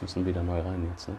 Müssen wieder neu rein jetzt, ne?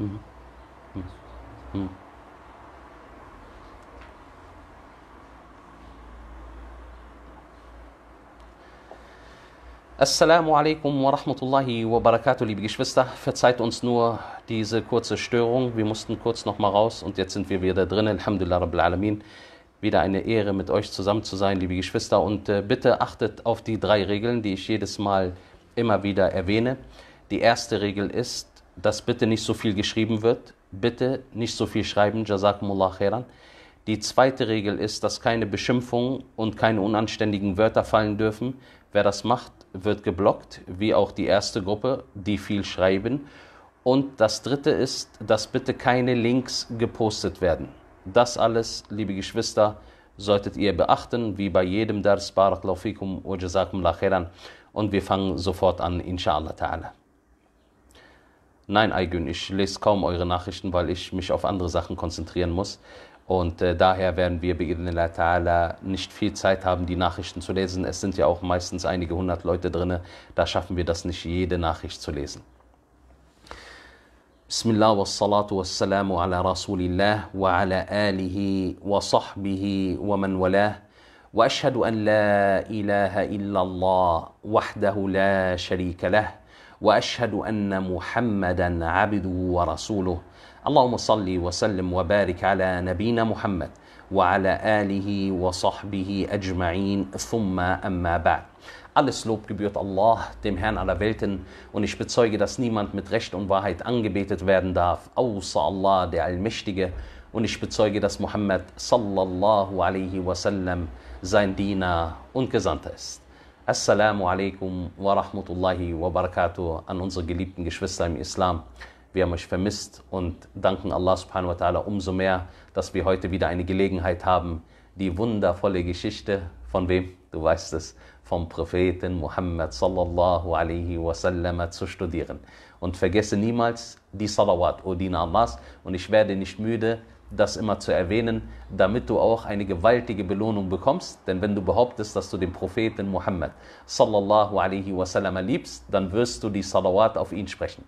Hm. Hm. Hm. Assalamu alaikum wa rahmatullahi wa barakatuh, liebe Geschwister. Verzeiht uns nur diese kurze Störung. Wir mussten kurz nochmal raus und jetzt sind wir wieder drin. Alhamdulillah Rabbil Alamin. Wieder eine Ehre, mit euch zusammen zu sein, liebe Geschwister. Und äh, bitte achtet auf die drei Regeln, die ich jedes Mal immer wieder erwähne. Die erste Regel ist, dass bitte nicht so viel geschrieben wird, bitte nicht so viel schreiben, Jazakumullah khairan. Die zweite Regel ist, dass keine Beschimpfungen und keine unanständigen Wörter fallen dürfen. Wer das macht, wird geblockt, wie auch die erste Gruppe, die viel schreiben. Und das dritte ist, dass bitte keine Links gepostet werden. Das alles, liebe Geschwister, solltet ihr beachten, wie bei jedem Dars. Barakallahu fikum wa jazakum khairan. Und wir fangen sofort an, inshallah ta'ala. Nein, Aygün, ich lese kaum eure Nachrichten, weil ich mich auf andere Sachen konzentrieren muss. Und äh, daher werden wir ta'ala nicht viel Zeit haben, die Nachrichten zu lesen. Es sind ja auch meistens einige hundert Leute drin. Da schaffen wir das nicht, jede Nachricht zu lesen. Bismillah wa salatu wa salamu ala rasulillah wa ala alihi wa sahbihi wa man walah. واشهد ان لا اله الا الله وحده la شريك له واشهد ان محمدا عبده ورسوله اللهم صل وسلم وبارك على نبينا محمد وعلى اله وصحبه اجمعين ثم اما بعد Alles Lob gebührt Allah, dem Herrn aller Welten, und ich bezeuge, dass niemand mit Recht und Wahrheit angebetet werden darf, außer Allah, der Allmächtige, und ich bezeuge, dass Muhammad sallallahu alaihi wasallam sein Diener und Gesandter ist. Assalamu alaikum wa rahmatullahi wa barakatuh an unsere geliebten Geschwister im Islam. Wir haben euch vermisst und danken Allah subhanahu wa ta'ala umso mehr, dass wir heute wieder eine Gelegenheit haben, die wundervolle Geschichte von wem? Du weißt es, vom Propheten Muhammad sallallahu alaihi wasallam zu studieren. Und vergesse niemals die Salawat, O Dina Allahs. Und ich werde nicht müde, das immer zu erwähnen, damit du auch eine gewaltige Belohnung bekommst. Denn wenn du behauptest, dass du den Propheten Muhammad sallallahu alaihi wasallam liebst, dann wirst du die Salawat auf ihn sprechen.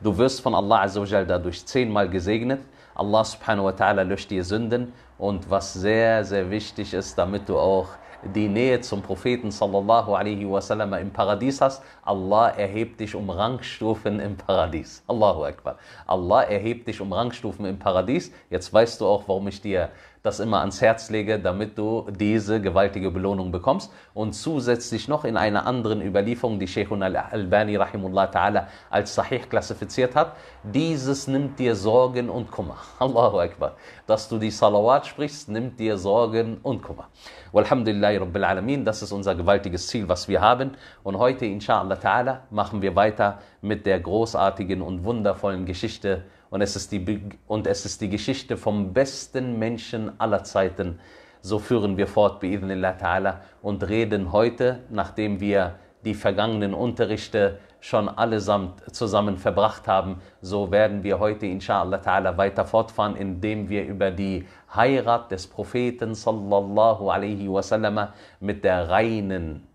Du wirst von Allah azawajal dadurch zehnmal gesegnet. Allah subhanahu wa ta'ala löscht dir Sünden. Und was sehr, sehr wichtig ist, damit du auch die Nähe zum Propheten sallallahu alaihi wasallam im Paradies hast, Allah erhebt dich um Rangstufen im Paradies. Allahu Akbar. Allah erhebt dich um Rangstufen im Paradies. Jetzt weißt du auch, warum ich dir das immer ans Herz lege, damit du diese gewaltige Belohnung bekommst. Und zusätzlich noch in einer anderen Überlieferung, die Sheikhun al-Albani rahimullah ta'ala als Sahih klassifiziert hat, dieses nimmt dir Sorgen und Kummer. Allahu Akbar. Dass du die Salawat sprichst, nimmt dir Sorgen und Kummer. Walhamdulillahi Rabbil Alameen, das ist unser gewaltiges Ziel, was wir haben. Und heute, inshallah ta'ala, machen wir weiter mit der großartigen und wundervollen Geschichte und es ist die, und es ist die Geschichte vom besten Menschen aller Zeiten. So führen wir fort, bi'idhnillah ta'ala, und reden heute, nachdem wir die vergangenen Unterrichte schon allesamt zusammen verbracht haben, so werden wir heute insha'Allah ta'ala weiter fortfahren, indem wir über die Heirat des Propheten sallallahu alaihi wasallam mit der reinen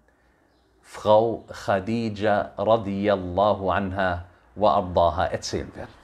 Frau Khadija radiyallahu anha wa ardaha erzählen werden.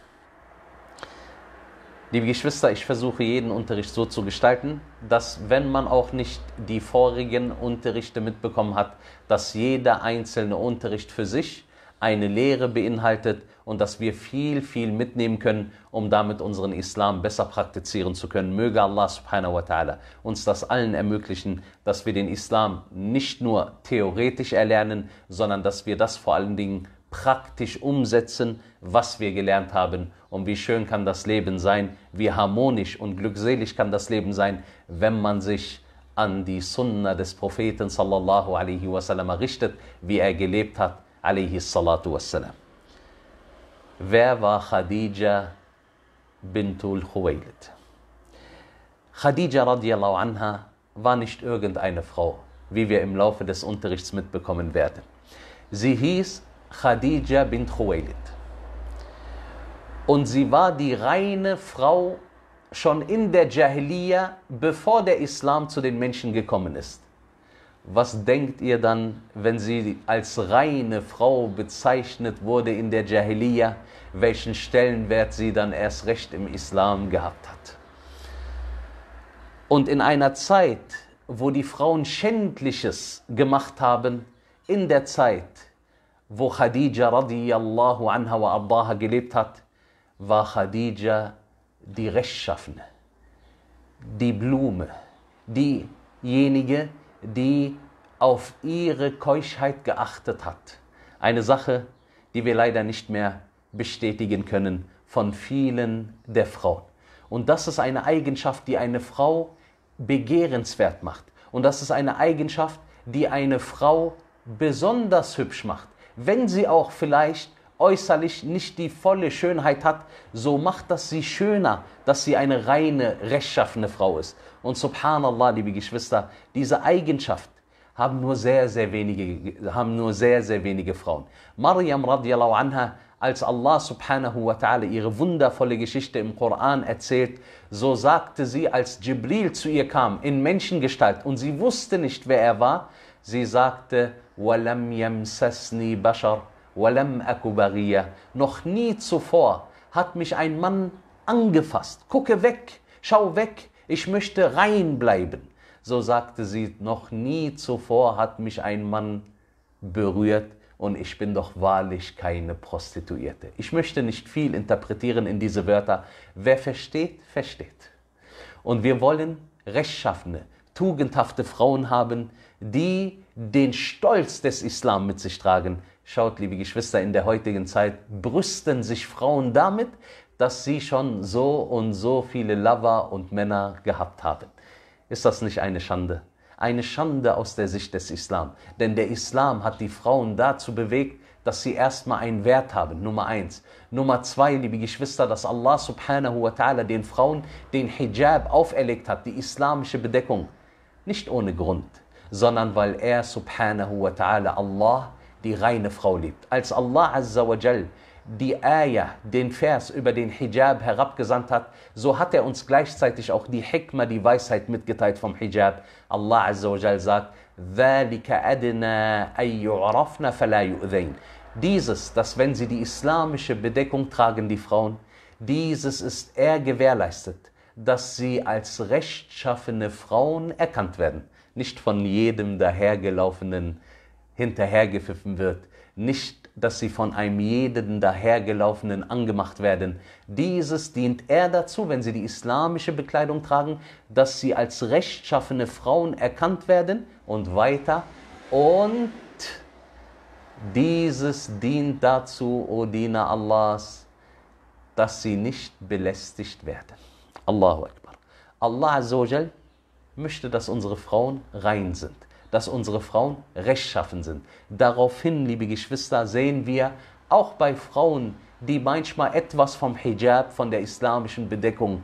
Liebe Geschwister, ich versuche jeden Unterricht so zu gestalten, dass wenn man auch nicht die vorigen Unterrichte mitbekommen hat, dass jeder einzelne Unterricht für sich eine Lehre beinhaltet und dass wir viel, viel mitnehmen können, um damit unseren Islam besser praktizieren zu können. Möge Allah subhanahu wa ta'ala uns das allen ermöglichen, dass wir den Islam nicht nur theoretisch erlernen, sondern dass wir das vor allen Dingen praktisch umsetzen, was wir gelernt haben. Und wie schön kann das Leben sein, wie harmonisch und glückselig kann das Leben sein, wenn man sich an die Sunna des Propheten sallallahu alaihi wasallam richtet, wie er gelebt hat, alaihi salatu wasallam. Wer war Khadija bintul Khuwailid? Khadija radiallahu anha war nicht irgendeine Frau, wie wir im Laufe des Unterrichts mitbekommen werden. Sie hieß Khadija bint Khuwailid. Und sie war die reine Frau schon in der Jahiliya, bevor der Islam zu den Menschen gekommen ist. Was denkt ihr dann, wenn sie als reine Frau bezeichnet wurde in der Jahiliya, welchen Stellenwert sie dann erst recht im Islam gehabt hat? Und in einer Zeit, wo die Frauen Schändliches gemacht haben, in der Zeit, wo Khadija radiallahu anha wa abdaha gelebt hat, war Khadija die Rechtschaffene, die Blume, diejenige, die auf ihre Keuschheit geachtet hat. Eine Sache, die wir leider nicht mehr bestätigen können von vielen der Frauen. Und das ist eine Eigenschaft, die eine Frau begehrenswert macht. Und das ist eine Eigenschaft, die eine Frau besonders hübsch macht wenn sie auch vielleicht äußerlich nicht die volle Schönheit hat, so macht das sie schöner, dass sie eine reine, rechtschaffene Frau ist. Und subhanallah, liebe Geschwister, diese Eigenschaft haben nur sehr, sehr wenige, haben nur sehr, sehr wenige Frauen. Maryam radiallahu anha, als Allah subhanahu wa ta'ala ihre wundervolle Geschichte im Koran erzählt, so sagte sie, als Jibril zu ihr kam, in Menschengestalt, und sie wusste nicht, wer er war, sie sagte, ولم يمسسني بشر ولم أك بغية noch nie zuvor hat mich ein Mann angefasst gucke weg schau weg ich möchte rein bleiben so sagte sie noch nie zuvor hat mich ein Mann berührt und ich bin doch wahrlich keine Prostituierte. Ich möchte nicht viel interpretieren in diese Wörter. Wer versteht, versteht. Und wir wollen rechtschaffene, tugendhafte Frauen haben, die den Stolz des Islam mit sich tragen. Schaut, liebe Geschwister, in der heutigen Zeit brüsten sich Frauen damit, dass sie schon so und so viele Lover und Männer gehabt haben. Ist das nicht eine Schande? Eine Schande aus der Sicht des Islam. Denn der Islam hat die Frauen dazu bewegt, dass sie erstmal einen Wert haben, Nummer eins. Nummer zwei, liebe Geschwister, dass Allah subhanahu wa ta'ala den Frauen den Hijab auferlegt hat, die islamische Bedeckung. Nicht ohne Grund sondern weil er subhanahu wa ta'ala Allah, die reine Frau liebt. Als Allah azza wa jal die Ayah, den Vers über den Hijab herabgesandt hat, so hat er uns gleichzeitig auch die Hikmah, die Weisheit mitgeteilt vom Hijab. Allah azza wa jal sagt, ذَلِكَ أَدْنَا أَن يُعْرَفْنَ Dieses, dass wenn sie die islamische Bedeckung tragen, die Frauen, dieses ist er gewährleistet, dass sie als rechtschaffene Frauen erkannt werden nicht von jedem dahergelaufenen hinterhergepfiffen wird, nicht, dass sie von einem jeden dahergelaufenen angemacht werden. Dieses dient eher dazu, wenn sie die islamische Bekleidung tragen, dass sie als rechtschaffene Frauen erkannt werden und weiter. Und dieses dient dazu, O Diener Allahs, dass sie nicht belästigt werden. Allahu Akbar. Allah Azzawajal möchte, dass unsere Frauen rein sind, dass unsere Frauen rechtschaffen sind. Daraufhin, liebe Geschwister, sehen wir auch bei Frauen, die manchmal etwas vom Hijab, von der islamischen Bedeckung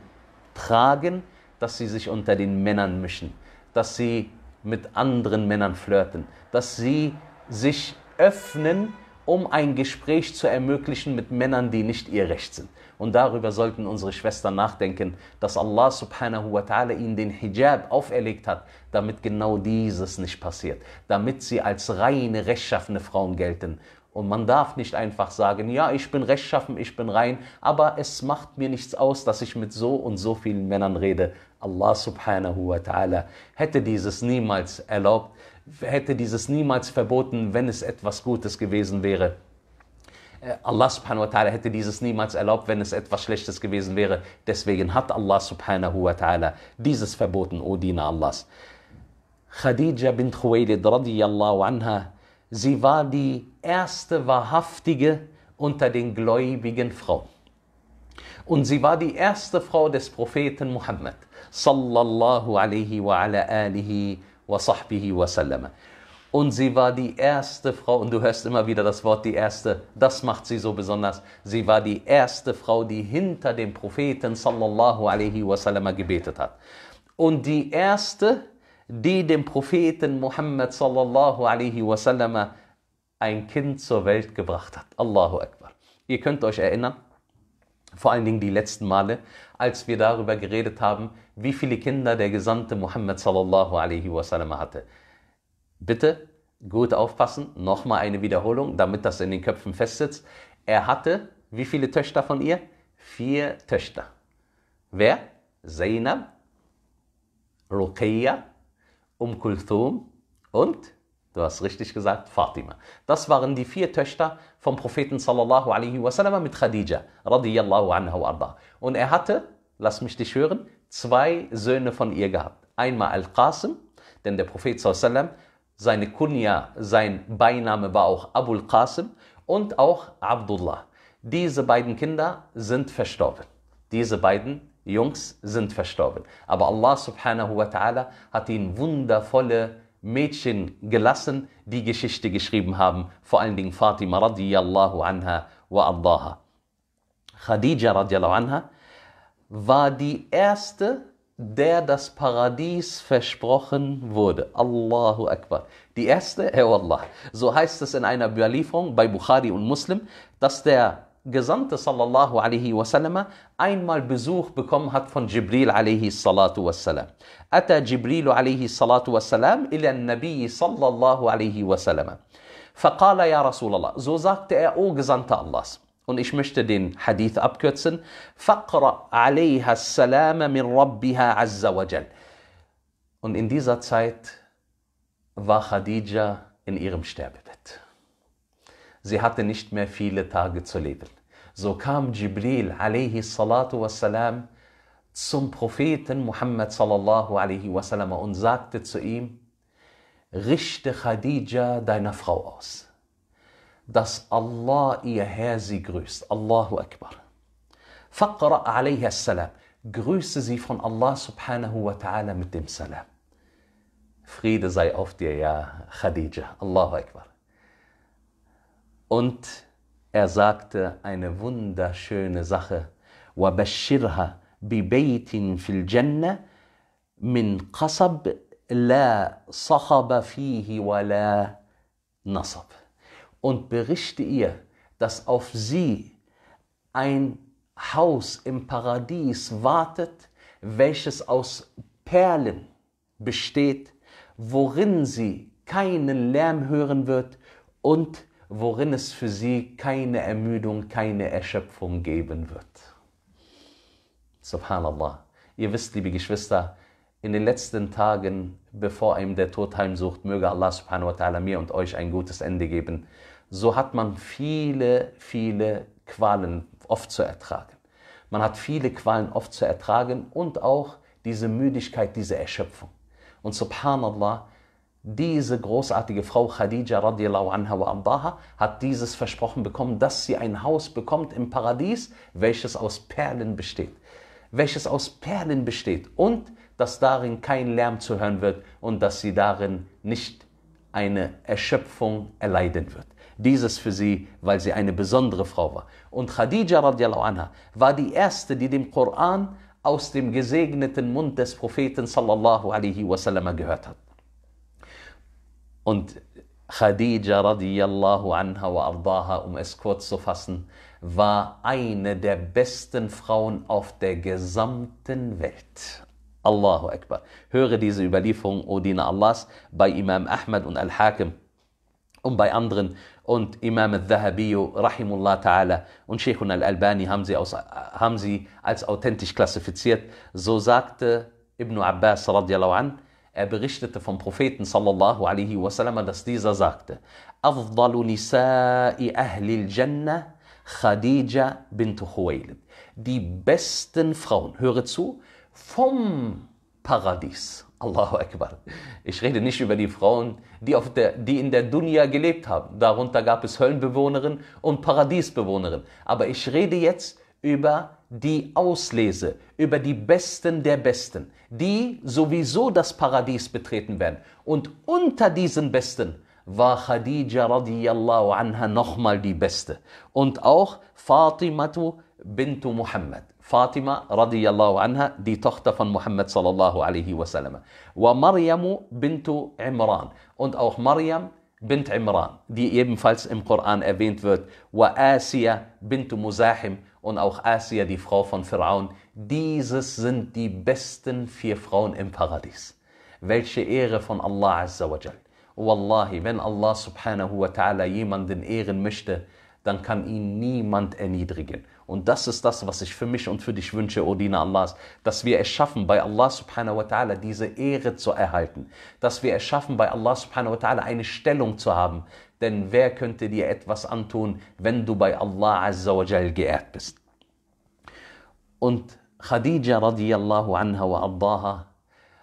tragen, dass sie sich unter den Männern mischen, dass sie mit anderen Männern flirten, dass sie sich öffnen, um ein Gespräch zu ermöglichen mit Männern, die nicht ihr Recht sind. Und darüber sollten unsere Schwestern nachdenken, dass Allah subhanahu wa ta'ala ihnen den Hijab auferlegt hat, damit genau dieses nicht passiert, damit sie als reine, rechtschaffene Frauen gelten. Und man darf nicht einfach sagen, ja, ich bin rechtschaffen, ich bin rein, aber es macht mir nichts aus, dass ich mit so und so vielen Männern rede. Allah subhanahu wa ta'ala hätte dieses niemals erlaubt, hätte dieses niemals verboten, wenn es etwas Gutes gewesen wäre. Äh, Allah subhanahu wa ta'ala hätte dieses niemals erlaubt, wenn es etwas Schlechtes gewesen wäre. Deswegen hat Allah subhanahu wa ta'ala dieses verboten, O Diener Allahs. Khadija bint Khuwaylid radiyallahu anha, sie war die erste wahrhaftige unter den gläubigen Frauen. Und sie war die erste Frau des Propheten Muhammad sallallahu alaihi wa ala alihi wa sahbihi wa sallam. Und sie war die erste Frau, und du hörst immer wieder das Wort die erste, das macht sie so besonders. Sie war die erste Frau, die hinter dem Propheten sallallahu alaihi wasallam gebetet hat. Und die erste, die dem Propheten Muhammad sallallahu alaihi wasallam ein Kind zur Welt gebracht hat. Allahu Akbar. Ihr könnt euch erinnern, vor allen Dingen die letzten Male, als wir darüber geredet haben, wie viele Kinder der Gesandte Muhammad sallallahu alaihi wasallam hatte. Bitte gut aufpassen, nochmal eine Wiederholung, damit das in den Köpfen festsitzt. Er hatte wie viele Töchter von ihr? Vier Töchter. Wer? Zainab, Ruqayya, Um Kulthum und, du hast richtig gesagt, Fatima. Das waren die vier Töchter vom Propheten sallallahu alaihi wasallam mit Khadija radiyallahu anha wa arda. Und er hatte, lass mich dich hören, zwei Söhne von ihr gehabt. Einmal Al-Qasim, denn der Prophet sallallahu alaihi wasallam seine Kunja, sein Beiname war auch Abul Qasim und auch Abdullah. Diese beiden Kinder sind verstorben. Diese beiden Jungs sind verstorben. Aber Allah subhanahu wa ta'ala hat ihnen wundervolle Mädchen gelassen, die Geschichte geschrieben haben, vor allen Dingen Fatima radiallahu anha wa addaha. Khadija radiallahu anha war die erste der das Paradies versprochen wurde. Allahu Akbar. Die erste, Herr eh Allah, so heißt es in einer Überlieferung bei Bukhari und Muslim, dass der Gesandte sallallahu alaihi wasallam einmal Besuch bekommen hat von Jibril alaihi salatu wasallam. Atta Jibril alaihi salatu wasallam ila Nabi sallallahu alaihi wasallam. Faqala ya Rasulallah. so sagte er o Gesandte Allahs und ich möchte den Hadith abkürzen. Und in dieser Zeit war Khadija in ihrem Sterbebett. Sie hatte nicht mehr viele Tage zu leben. So kam Jibril alayhi zum Propheten Muhammad sallallahu und sagte zu ihm, richte Khadija deiner Frau aus. dass Allah ihr Herr sie grüßt. Allahu Akbar. Faqra alayha salam. Grüße sie von Allah subhanahu wa ta'ala mit dem Salam. Friede sei auf dir, ja Khadija. Allahu Akbar. Und er sagte eine wunderschöne Sache. وَبَشِّرْهَا بِبَيْتٍ فِي الْجَنَّةِ من قصب لا صخب فيه ولا نصب und berichte ihr, dass auf sie ein Haus im Paradies wartet, welches aus Perlen besteht, worin sie keinen Lärm hören wird und worin es für sie keine Ermüdung, keine Erschöpfung geben wird. Subhanallah. Ihr wisst, liebe Geschwister, in den letzten Tagen, bevor einem der Tod heimsucht, möge Allah subhanahu wa ta'ala mir und euch ein gutes Ende geben so hat man viele, viele Qualen oft zu ertragen. Man hat viele Qualen oft zu ertragen und auch diese Müdigkeit, diese Erschöpfung. Und subhanallah, diese großartige Frau Khadija radiallahu anha wa abdaha, hat dieses Versprochen bekommen, dass sie ein Haus bekommt im Paradies, welches aus Perlen besteht. Welches aus Perlen besteht und dass darin kein Lärm zu hören wird und dass sie darin nicht eine Erschöpfung erleiden wird. Dieses für sie, weil sie eine besondere Frau war. Und Khadija radiallahu anha war die erste, die dem Koran aus dem gesegneten Mund des Propheten sallallahu alaihi wasallam gehört hat. Und Khadija radiallahu anha wa ardaha, um es kurz zu fassen, war eine der besten Frauen auf der gesamten Welt. Allahu Akbar. Höre diese Überlieferung, O Diener Allahs, bei Imam Ahmad und Al-Hakim und bei anderen. und Imam al-Dhahabi rahimullah ta'ala und Sheikhun al-Albani haben sie, aus, haben sie als authentisch klassifiziert. So sagte Ibn Abbas radiallahu an, er berichtete vom Propheten sallallahu alaihi wasallam, dass dieser sagte, أفضل نساء أهل الجنة Khadija bint Khuwailid. Die besten Frauen, höre zu, vom Paradies. Allahu Akbar. Ich rede nicht über die Frauen, die, auf der, die in der Dunya gelebt haben. Darunter gab es Höllenbewohnerinnen und Paradiesbewohnerinnen. Aber ich rede jetzt über die Auslese, über die Besten der Besten, die sowieso das Paradies betreten werden. Und unter diesen Besten war Khadija radiallahu anha nochmal die Beste. Und auch Fatimatu bintu Muhammad. Fatima radiyallahu anha, die Tochter von Muhammad sallallahu alaihi wasallam. Wa Maryamu bintu Imran. Und auch Maryam bint Imran, die ebenfalls im Koran erwähnt wird. Wa Asiya bintu Muzahim. Und auch Asiya, die Frau von Pharaon. Dieses sind die besten vier Frauen im Paradies. Welche Ehre von Allah Azza wa Jal. Wallahi, wenn Allah subhanahu wa ta'ala jemanden ehren möchte, dann kann ihn niemand erniedrigen. Und das ist das, was ich für mich und für dich wünsche, O Diener Allahs, dass wir es schaffen, bei Allah subhanahu wa ta'ala diese Ehre zu erhalten, dass wir es schaffen, bei Allah subhanahu wa ta'ala eine Stellung zu haben. Denn wer könnte dir etwas antun, wenn du bei Allah azza wa jal geehrt bist? Und Khadija radiallahu anha wa addaha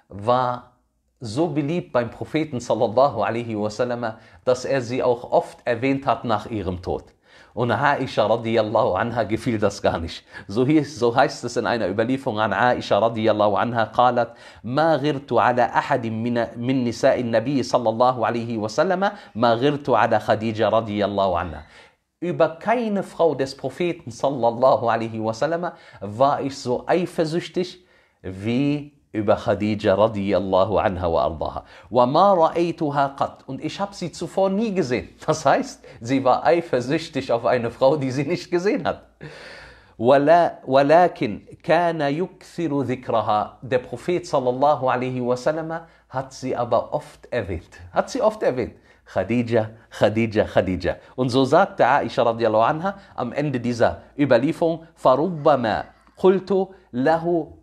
war so beliebt beim Propheten sallallahu alaihi wasallam, dass er sie auch oft erwähnt hat nach ihrem Tod. Und Aisha radiallahu anha gefiel das gar nicht. So, hieß, so heißt es in einer Überlieferung an Aisha radiallahu anha, قالت ما غرت على أحد من, من نساء النبي صلى الله عليه وسلم ما غرت على خديجة radiallahu anha. Über keine Frau des Propheten sallallahu alaihi sallam war ich so eifersüchtig wie über Khadija radiallahu anha wa ardaha. Wa ma ra'aytuha qat. Und ich habe sie zuvor nie gesehen. Das heißt, sie war eifersüchtig auf eine Frau, die sie nicht gesehen hat. ولا ولكن كان يكثر ذكرها. Der Prophet sallallahu alaihi wa sallam hat sie aber oft erwähnt. Hat sie oft erwähnt. Khadija, Khadija, Khadija. Und so sagte Aisha radiallahu anha am Ende dieser Überlieferung, فَرُبَّمَا قُلْتُ Du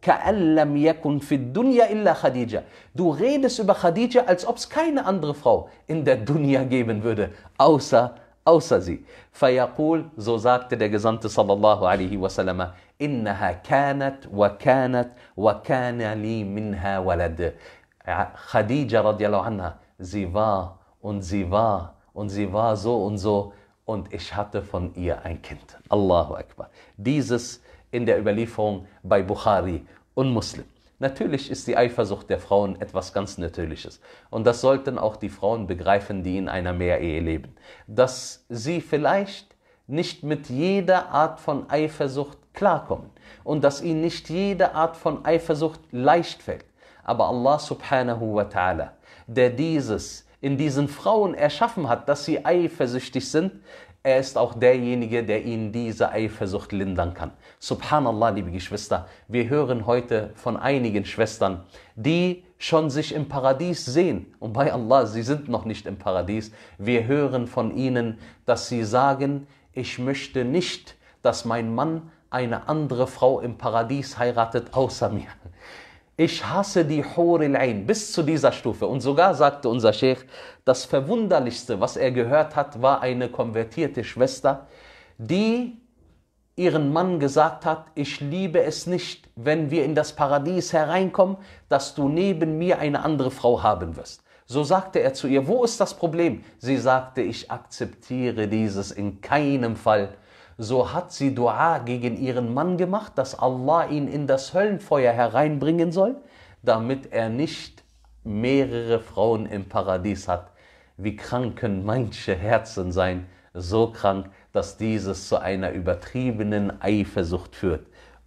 redest über Khadija, als ob es keine andere Frau in der Dunya geben würde, außer, außer sie. Fayaqul, so sagte der Gesandte sallallahu alaihi wasallam, innaha kanat wa kanat wa kana li minha walad. Khadija radiallahu anha, sie war und sie war und sie war so und so und ich hatte von ihr ein Kind. Allahu Akbar. Dieses in der Überlieferung bei Bukhari und Muslim. Natürlich ist die Eifersucht der Frauen etwas ganz Natürliches. Und das sollten auch die Frauen begreifen, die in einer Mehrehe leben. Dass sie vielleicht nicht mit jeder Art von Eifersucht klarkommen und dass ihnen nicht jede Art von Eifersucht leicht fällt. Aber Allah subhanahu wa ta'ala, der dieses in diesen Frauen erschaffen hat, dass sie eifersüchtig sind, er ist auch derjenige, der ihnen diese Eifersucht lindern kann. Subhanallah, liebe Geschwister, wir hören heute von einigen Schwestern, die schon sich im Paradies sehen. Und bei Allah, sie sind noch nicht im Paradies. Wir hören von ihnen, dass sie sagen, ich möchte nicht, dass mein Mann eine andere Frau im Paradies heiratet außer mir. Ich hasse die Huril Ain bis zu dieser Stufe. Und sogar sagte unser Sheikh, das Verwunderlichste, was er gehört hat, war eine konvertierte Schwester, die ihren Mann gesagt hat, ich liebe es nicht, wenn wir in das Paradies hereinkommen, dass du neben mir eine andere Frau haben wirst. So sagte er zu ihr, wo ist das Problem? Sie sagte, ich akzeptiere dieses in keinem Fall. So hat sie Dua gegen ihren Mann gemacht, dass Allah ihn in das Höllenfeuer hereinbringen soll, damit er nicht mehrere Frauen im Paradies hat. Wie krank können manche Herzen sein, so krank, dass dieses zu einer übertriebenen Eifersucht führt.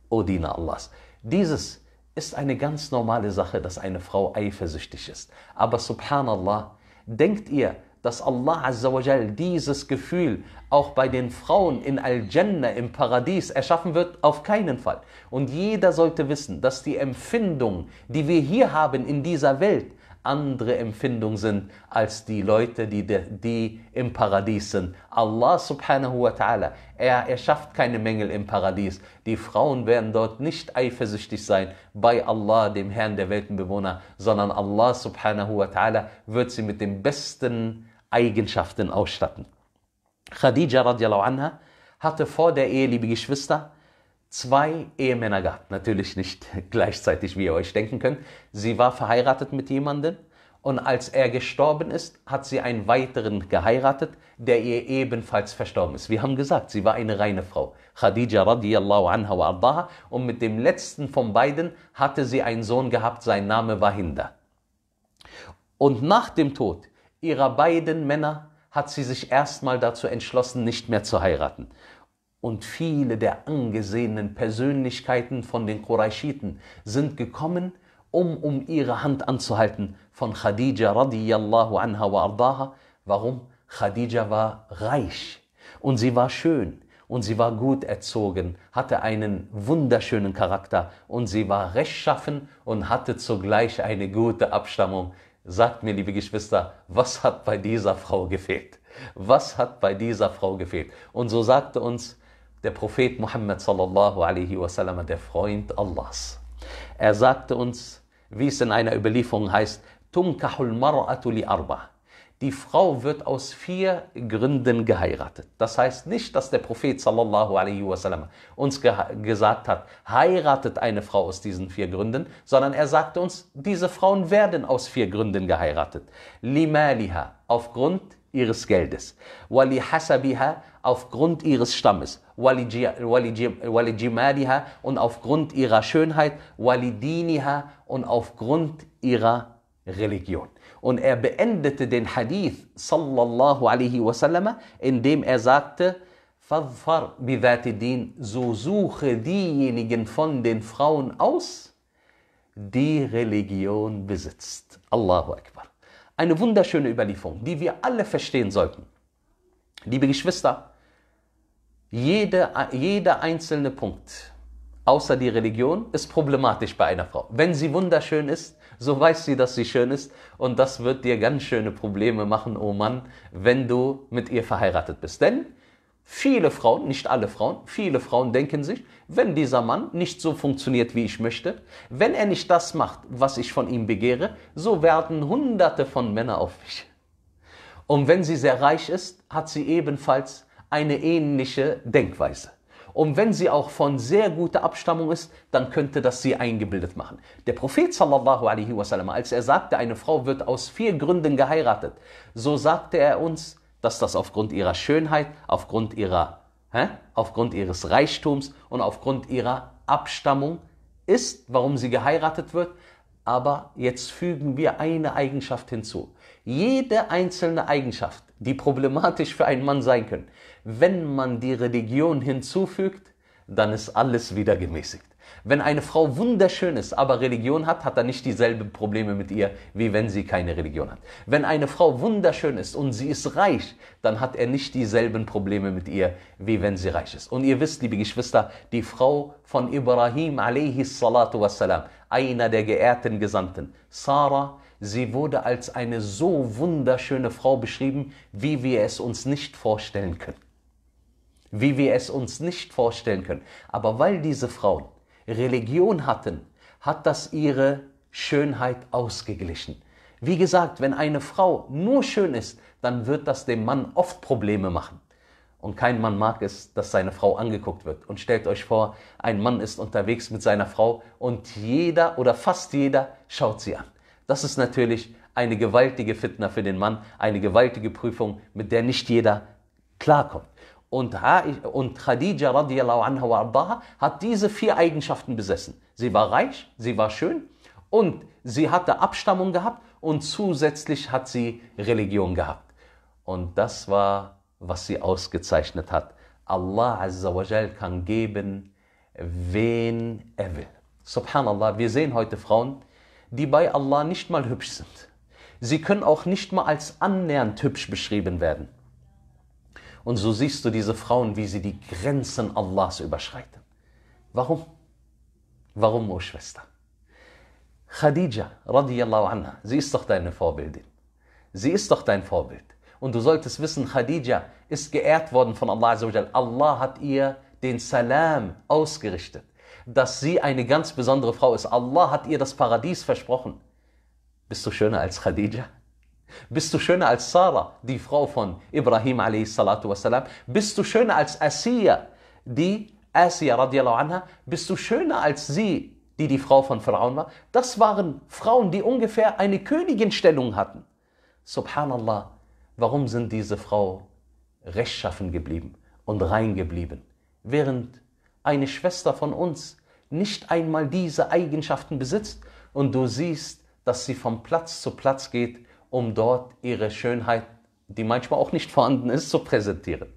O Diener Allahs, dieses ist eine ganz normale Sache, dass eine Frau eifersüchtig ist. Aber subhanallah, denkt ihr, dass Allah Azzawajal dieses Gefühl auch bei den Frauen in Al-Jannah im Paradies erschaffen wird? Auf keinen Fall. Und jeder sollte wissen, dass die Empfindung, die wir hier haben in dieser Welt, andere Empfindung sind als die Leute, die, die im Paradies sind. Allah subhanahu wa ta'ala, er, erschafft keine Mängel im Paradies. Die Frauen werden dort nicht eifersüchtig sein bei Allah, dem Herrn der Weltenbewohner, sondern Allah subhanahu wa ta'ala wird sie mit den besten Eigenschaften ausstatten. Khadija radiallahu anha hatte vor der Ehe, liebe Geschwister, zwei Ehemänner gehabt. Natürlich nicht gleichzeitig, wie ihr euch denken könnt. Sie war verheiratet mit jemandem und als er gestorben ist, hat sie einen weiteren geheiratet, der ihr ebenfalls verstorben ist. Wir haben gesagt, sie war eine reine Frau. Khadija radiallahu anha wa ardaha. Und mit dem letzten von beiden hatte sie einen Sohn gehabt, sein Name war Hinda. Und nach dem Tod ihrer beiden Männer hat sie sich erstmal dazu entschlossen, nicht mehr zu heiraten und viele der angesehenen Persönlichkeiten von den Qurayshiten sind gekommen, um um ihre Hand anzuhalten von Khadija radiyallahu anha wa ardaha. Warum? Khadija war reich und sie war schön und sie war gut erzogen, hatte einen wunderschönen Charakter und sie war rechtschaffen und hatte zugleich eine gute Abstammung. Sagt mir, liebe Geschwister, was hat bei dieser Frau gefehlt? Was hat bei dieser Frau gefehlt? Und so sagte uns der Prophet Muhammad sallallahu alaihi wasallam, der Freund Allahs. Er sagte uns, wie es in einer Überlieferung heißt, Tunkahul mar'atu li arba. Die Frau wird aus vier Gründen geheiratet. Das heißt nicht, dass der Prophet sallallahu alaihi wasallam uns ge gesagt hat, heiratet eine Frau aus diesen vier Gründen, sondern er sagte uns, diese Frauen werden aus vier Gründen geheiratet. Limaliha, aufgrund ihres Geldes. Wali hasabiha aufgrund ihres Stammes. Wali jimaliha und aufgrund ihrer Schönheit. Wali diniha und aufgrund ihrer Religion. Und er beendete den Hadith sallallahu alaihi wasallam, indem er sagte, Fadfar din, so suche diejenigen von den Frauen aus, die Religion besitzt. Allahu Akbar. Eine wunderschöne Überlieferung, die wir alle verstehen sollten. Liebe Geschwister, jede, jeder einzelne Punkt außer die Religion ist problematisch bei einer Frau. Wenn sie wunderschön ist, so weiß sie, dass sie schön ist und das wird dir ganz schöne Probleme machen, oh Mann, wenn du mit ihr verheiratet bist. Denn Viele Frauen, nicht alle Frauen, viele Frauen denken sich, wenn dieser Mann nicht so funktioniert, wie ich möchte, wenn er nicht das macht, was ich von ihm begehre, so werden hunderte von Männern auf mich. Und wenn sie sehr reich ist, hat sie ebenfalls eine ähnliche Denkweise. Und wenn sie auch von sehr guter Abstammung ist, dann könnte das sie eingebildet machen. Der Prophet sallallahu alaihi wasallam, als er sagte, eine Frau wird aus vier Gründen geheiratet, so sagte er uns, dass das aufgrund ihrer Schönheit, aufgrund ihrer, hä? aufgrund ihres Reichtums und aufgrund ihrer Abstammung ist, warum sie geheiratet wird. Aber jetzt fügen wir eine Eigenschaft hinzu. Jede einzelne Eigenschaft, die problematisch für einen Mann sein können, wenn man die Religion hinzufügt, dann ist alles wieder gemäßigt. Wenn eine Frau wunderschön ist, aber Religion hat, hat er nicht dieselben Probleme mit ihr, wie wenn sie keine Religion hat. Wenn eine Frau wunderschön ist und sie ist reich, dann hat er nicht dieselben Probleme mit ihr, wie wenn sie reich ist. Und ihr wisst, liebe Geschwister, die Frau von Ibrahim alayhi salatu wassalam, einer der geehrten Gesandten, Sarah, sie wurde als eine so wunderschöne Frau beschrieben, wie wir es uns nicht vorstellen können. Wie wir es uns nicht vorstellen können. Aber weil diese Frauen Religion hatten, hat das ihre Schönheit ausgeglichen. Wie gesagt, wenn eine Frau nur schön ist, dann wird das dem Mann oft Probleme machen. Und kein Mann mag es, dass seine Frau angeguckt wird. Und stellt euch vor, ein Mann ist unterwegs mit seiner Frau und jeder oder fast jeder schaut sie an. Das ist natürlich eine gewaltige Fitna für den Mann, eine gewaltige Prüfung, mit der nicht jeder klarkommt. Und, und Khadija radiallahu anha wa abdaha, hat diese vier Eigenschaften besessen. Sie war reich, sie war schön und sie hatte Abstammung gehabt und zusätzlich hat sie Religion gehabt. Und das war, was sie ausgezeichnet hat. Allah Azza wa Jal kann geben, wen er will. Subhanallah, wir sehen heute Frauen, die bei Allah nicht mal hübsch sind. Sie können auch nicht mal als annähernd hübsch beschrieben werden. Und so siehst du diese Frauen, wie sie die Grenzen Allahs überschreiten. Warum? Warum, O Schwester? Khadija, radiallahu anha, sie ist doch deine Vorbildin. Sie ist doch dein Vorbild. Und du solltest wissen, Khadija ist geehrt worden von Allah. Allah hat ihr den Salam ausgerichtet, dass sie eine ganz besondere Frau ist. Allah hat ihr das Paradies versprochen. Bist du schöner als Khadija? Bist du schöner als Sarah, die Frau von Ibrahim a.s. Bist du schöner als Asiya, die Asiya radiallahu anha? Bist du schöner als sie, die die Frau von Pharaon war? Das waren Frauen, die ungefähr eine Königinstellung hatten. Subhanallah, warum sind diese Frauen rechtschaffen geblieben und rein geblieben, während eine Schwester von uns nicht einmal diese Eigenschaften besitzt und du siehst, dass sie von Platz zu Platz geht um dort ihre Schönheit, die manchmal auch nicht vorhanden ist, zu präsentieren.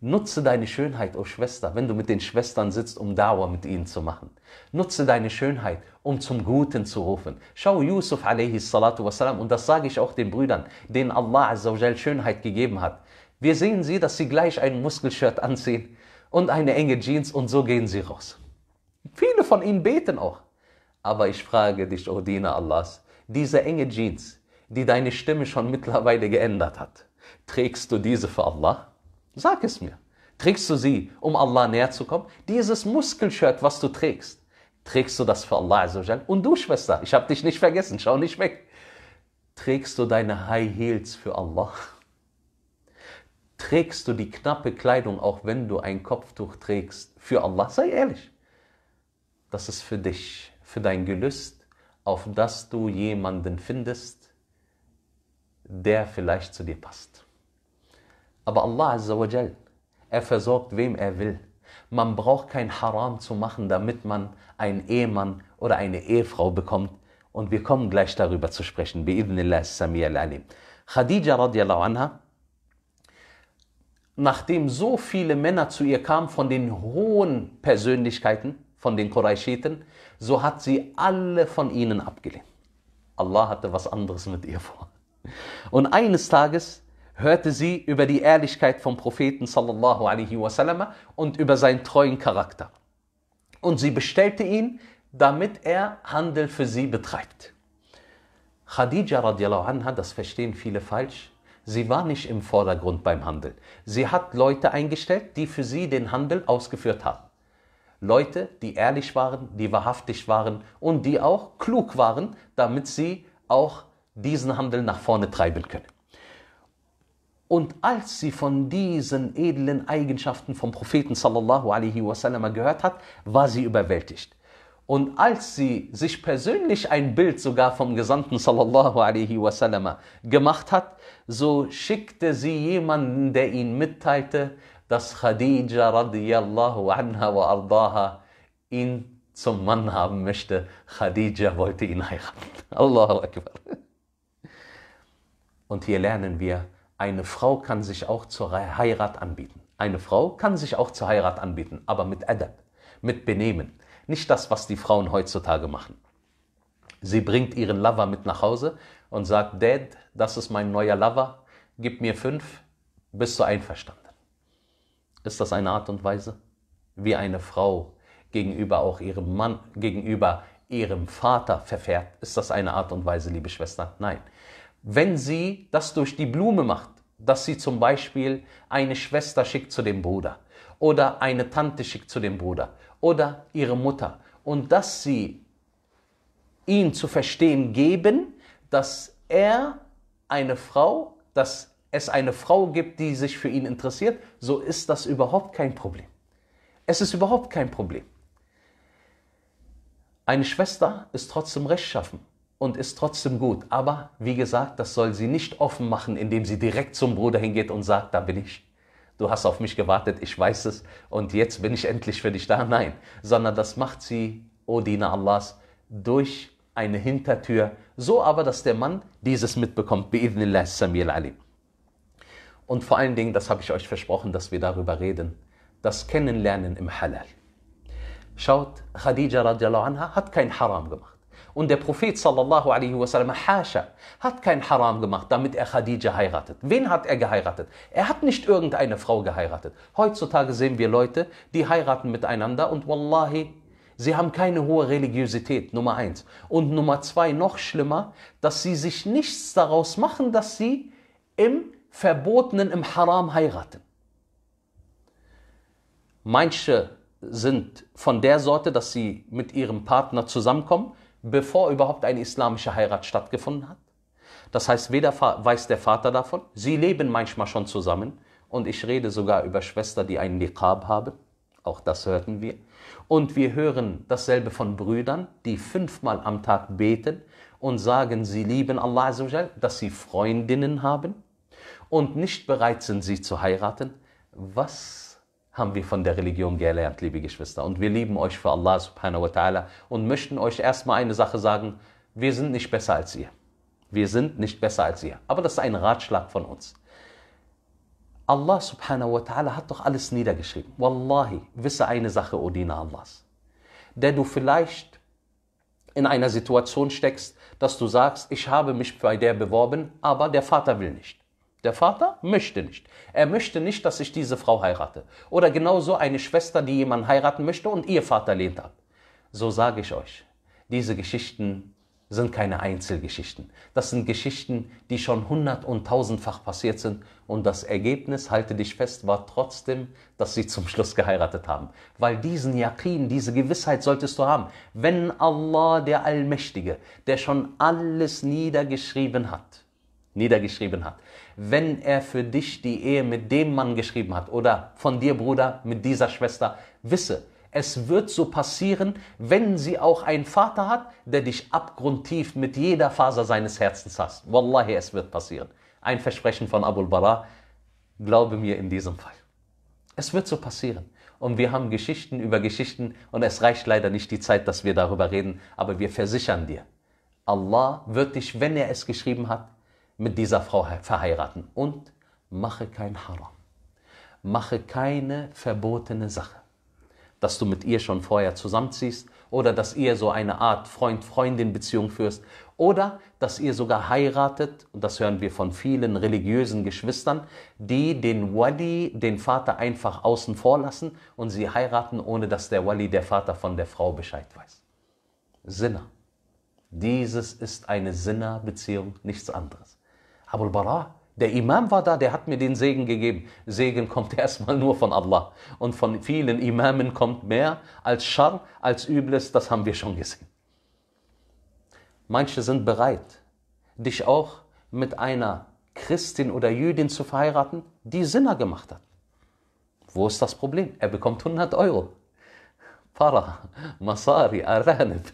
Nutze deine Schönheit, oh Schwester, wenn du mit den Schwestern sitzt, um Dauer mit ihnen zu machen. Nutze deine Schönheit, um zum Guten zu rufen. Schau Yusuf alayhi salatu wasalam, und das sage ich auch den Brüdern, denen Allah azawajal Schönheit gegeben hat. Wir sehen sie, dass sie gleich ein Muskelshirt anziehen und eine enge Jeans und so gehen sie raus. Viele von ihnen beten auch. Aber ich frage dich, O oh Diener Allahs, diese enge Jeans, die deine Stimme schon mittlerweile geändert hat. Trägst du diese für Allah? Sag es mir. Trägst du sie, um Allah näher zu kommen? Dieses Muskelshirt, was du trägst, trägst du das für Allah Azzawajal? Und du, Schwester, ich habe dich nicht vergessen, schau nicht weg. Trägst du deine High Heels für Allah? Trägst du die knappe Kleidung, auch wenn du ein Kopftuch trägst, für Allah? Sei ehrlich. Das ist für dich, für dein Gelüst, auf das du jemanden findest, der vielleicht zu dir passt. Aber Allah Azzawajal, er versorgt, wem er will. Man braucht kein Haram zu machen, damit man einen Ehemann oder eine Ehefrau bekommt. Und wir kommen gleich darüber zu sprechen. Bi'idnillah Sami al-Alim. Khadija radiallahu anha, nachdem so viele Männer zu ihr kamen von den hohen Persönlichkeiten, von den Qurayshiten, so hat sie alle von ihnen abgelehnt. Allah hatte was anderes mit ihr vor. Und eines Tages hörte sie über die Ehrlichkeit vom Propheten sallallahu alaihi wasallam und über seinen treuen Charakter. Und sie bestellte ihn, damit er Handel für sie betreibt. Khadija radiallahu anha, das verstehen viele falsch, sie war nicht im Vordergrund beim Handel. Sie hat Leute eingestellt, die für sie den Handel ausgeführt haben. Leute, die ehrlich waren, die wahrhaftig waren und die auch klug waren, damit sie auch diesen Handel nach vorne treiben können. Und als sie von diesen edlen Eigenschaften vom Propheten sallallahu alaihi wasallam gehört hat, war sie überwältigt. Und als sie sich persönlich ein Bild sogar vom Gesandten sallallahu alaihi wasallam gemacht hat, so schickte sie jemanden, der ihnen mitteilte, dass Khadija radiyallahu anha wa ardaha ihn zum Mann haben möchte. Khadija wollte ihn heiraten. Allahu Akbar. Und hier lernen wir, eine Frau kann sich auch zur Heirat anbieten. Eine Frau kann sich auch zur Heirat anbieten, aber mit Adab, mit Benehmen. Nicht das, was die Frauen heutzutage machen. Sie bringt ihren Lover mit nach Hause und sagt, Dad, das ist mein neuer Lover, gib mir fünf, bist du einverstanden. Ist das eine Art und Weise, wie eine Frau gegenüber auch ihrem Mann, gegenüber ihrem Vater verfährt? Ist das eine Art und Weise, liebe Schwester? Nein wenn sie das durch die Blume macht, dass sie zum Beispiel eine Schwester schickt zu dem Bruder oder eine Tante schickt zu dem Bruder oder ihre Mutter und dass sie ihn zu verstehen geben, dass er eine Frau, dass es eine Frau gibt, die sich für ihn interessiert, so ist das überhaupt kein Problem. Es ist überhaupt kein Problem. Eine Schwester ist trotzdem rechtschaffen und ist trotzdem gut. Aber wie gesagt, das soll sie nicht offen machen, indem sie direkt zum Bruder hingeht und sagt, da bin ich. Du hast auf mich gewartet, ich weiß es und jetzt bin ich endlich für dich da. Nein, sondern das macht sie, O oh Diener Allahs, durch eine Hintertür, so aber, dass der Mann dieses mitbekommt. Bi'idhnillah Samir Ali. Und vor allen Dingen, das habe ich euch versprochen, dass wir darüber reden, das Kennenlernen im Halal. Schaut, Khadija radiallahu anha hat kein Haram gemacht. Und der Prophet sallallahu alaihi wasallam, Hasha, hat kein Haram gemacht, damit er Khadija heiratet. Wen hat er geheiratet? Er hat nicht irgendeine Frau geheiratet. Heutzutage sehen wir Leute, die heiraten miteinander und wallahi, sie haben keine hohe Religiosität, Nummer eins. Und Nummer zwei, noch schlimmer, dass sie sich nichts daraus machen, dass sie im Verbotenen, im Haram heiraten. Manche sind von der Sorte, dass sie mit ihrem Partner zusammenkommen bevor überhaupt eine islamische Heirat stattgefunden hat. Das heißt, weder weiß der Vater davon, sie leben manchmal schon zusammen und ich rede sogar über Schwestern, die einen Niqab haben, auch das hörten wir. Und wir hören dasselbe von Brüdern, die fünfmal am Tag beten und sagen, sie lieben Allah, Azzawajal, dass sie Freundinnen haben und nicht bereit sind, sie zu heiraten. Was haben wir von der Religion gelernt, liebe Geschwister. Und wir lieben euch für Allah subhanahu wa ta'ala und möchten euch erstmal eine Sache sagen. Wir sind nicht besser als ihr. Wir sind nicht besser als ihr. Aber das ist ein Ratschlag von uns. Allah subhanahu wa ta'ala hat doch alles niedergeschrieben. Wallahi, wisse eine Sache, O Diener Allahs. Der du vielleicht in einer Situation steckst, dass du sagst, ich habe mich bei der beworben, aber der Vater will nicht. Der Vater möchte nicht. Er möchte nicht, dass ich diese Frau heirate. Oder genauso eine Schwester, die jemanden heiraten möchte und ihr Vater lehnt ab. So sage ich euch, diese Geschichten sind keine Einzelgeschichten. Das sind Geschichten, die schon hundert- und tausendfach passiert sind und das Ergebnis, halte dich fest, war trotzdem, dass sie zum Schluss geheiratet haben. Weil diesen Yaqin, diese Gewissheit solltest du haben. Wenn Allah, der Allmächtige, der schon alles niedergeschrieben hat, niedergeschrieben hat, wenn er für dich die Ehe mit dem Mann geschrieben hat oder von dir, Bruder, mit dieser Schwester, wisse, es wird so passieren, wenn sie auch einen Vater hat, der dich abgrundtief mit jeder Faser seines Herzens hasst. Wallahi, es wird passieren. Ein Versprechen von Abul Bara, glaube mir in diesem Fall. Es wird so passieren. Und wir haben Geschichten über Geschichten und es reicht leider nicht die Zeit, dass wir darüber reden, aber wir versichern dir, Allah wird dich, wenn er es geschrieben hat, mit dieser Frau verheiraten. Und mache kein Haram. Mache keine verbotene Sache. Dass du mit ihr schon vorher zusammenziehst oder dass ihr so eine Art Freund-Freundin-Beziehung führst oder dass ihr sogar heiratet, und das hören wir von vielen religiösen Geschwistern, die den Wali, den Vater einfach außen vor lassen und sie heiraten, ohne dass der Wali, der Vater von der Frau Bescheid weiß. Sinner. Dieses ist eine Sinner-Beziehung, nichts anderes. Abul Bara, der Imam war da, der hat mir den Segen gegeben. Segen kommt erstmal nur von Allah. Und von vielen Imamen kommt mehr als Schar, als Übles, das haben wir schon gesehen. Manche sind bereit, dich auch mit einer Christin oder Jüdin zu verheiraten, die Sinner gemacht hat. Wo ist das Problem? Er bekommt 100 Euro. Para, Masari, Aranib.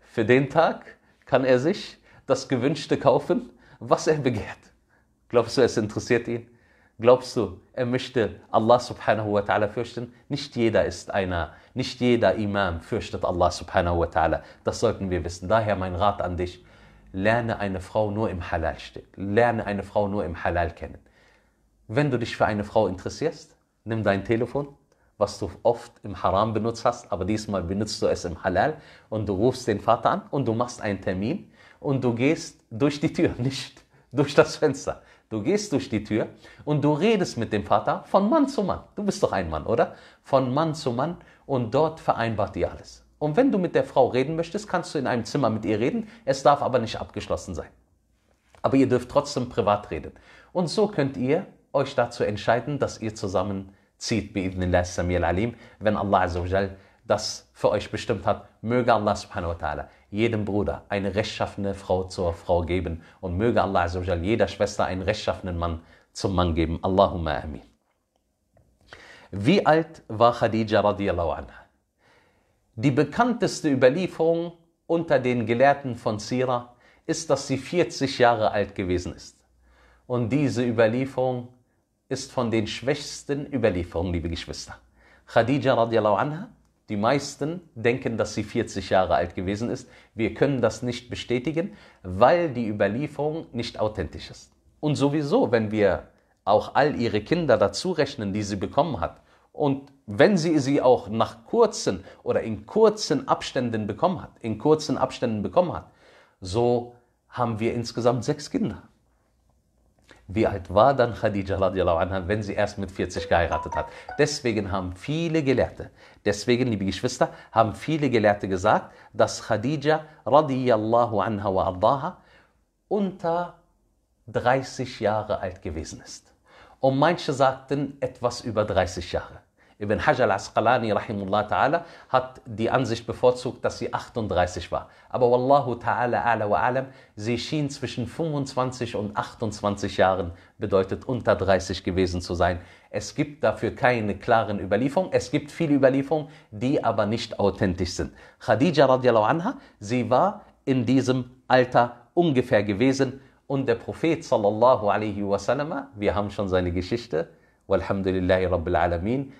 Für den Tag kann er sich das Gewünschte kaufen was er begehrt. Glaubst du, es interessiert ihn? Glaubst du, er möchte Allah subhanahu wa ta'ala fürchten? Nicht jeder ist einer, nicht jeder Imam fürchtet Allah subhanahu wa ta'ala. Das sollten wir wissen. Daher mein Rat an dich, lerne eine Frau nur im Halal stehen. Lerne eine Frau nur im Halal kennen. Wenn du dich für eine Frau interessierst, nimm dein Telefon, was du oft im Haram benutzt hast, aber diesmal benutzt du es im Halal und du rufst den Vater an und du machst einen Termin und du gehst durch die Tür, nicht durch das Fenster. Du gehst durch die Tür und du redest mit dem Vater von Mann zu Mann. Du bist doch ein Mann, oder? Von Mann zu Mann und dort vereinbart ihr alles. Und wenn du mit der Frau reden möchtest, kannst du in einem Zimmer mit ihr reden. Es darf aber nicht abgeschlossen sein. Aber ihr dürft trotzdem privat reden. Und so könnt ihr euch dazu entscheiden, dass ihr zusammenzieht, bi'idnillah, Samir Alim, wenn Allah Azzawajal das für euch bestimmt hat, möge Allah subhanahu wa ta'ala jedem Bruder eine rechtschaffene Frau zur Frau geben und möge Allah azawajal jeder Schwester einen rechtschaffenen Mann zum Mann geben. Allahumma amin. Wie alt war Khadija radiallahu anha? Die bekannteste Überlieferung unter den Gelehrten von Sira ist, dass sie 40 Jahre alt gewesen ist. Und diese Überlieferung ist von den schwächsten Überlieferungen, liebe Geschwister. Khadija radiallahu anha die meisten denken, dass sie 40 Jahre alt gewesen ist. Wir können das nicht bestätigen, weil die Überlieferung nicht authentisch ist. Und sowieso, wenn wir auch all ihre Kinder dazu rechnen, die sie bekommen hat, und wenn sie sie auch nach kurzen oder in kurzen Abständen bekommen hat, in kurzen Abständen bekommen hat, so haben wir insgesamt sechs Kinder. Wie alt war dann Khadija radiallahu anha, wenn sie erst mit 40 geheiratet hat? Deswegen haben viele Gelehrte, deswegen, liebe Geschwister, haben viele Gelehrte gesagt, dass Khadija radiallahu anha wa ardaha unter 30 Jahre alt gewesen ist. Und manche sagten etwas über 30 Jahre. Ibn Hajar al-Asqalani rahimullah ta'ala hat die Ansicht bevorzugt, dass sie 38 war. Aber wallahu ta'ala ala wa alam, sie schien zwischen 25 und 28 Jahren, bedeutet unter 30 gewesen zu sein. Es gibt dafür keine klaren Überlieferungen. Es gibt viele Überlieferungen, die aber nicht authentisch sind. Khadija radiallahu anha, sie war in diesem Alter ungefähr gewesen und der Prophet sallallahu alaihi wasallam, wir haben schon seine Geschichte, walhamdulillahi rabbil alameen,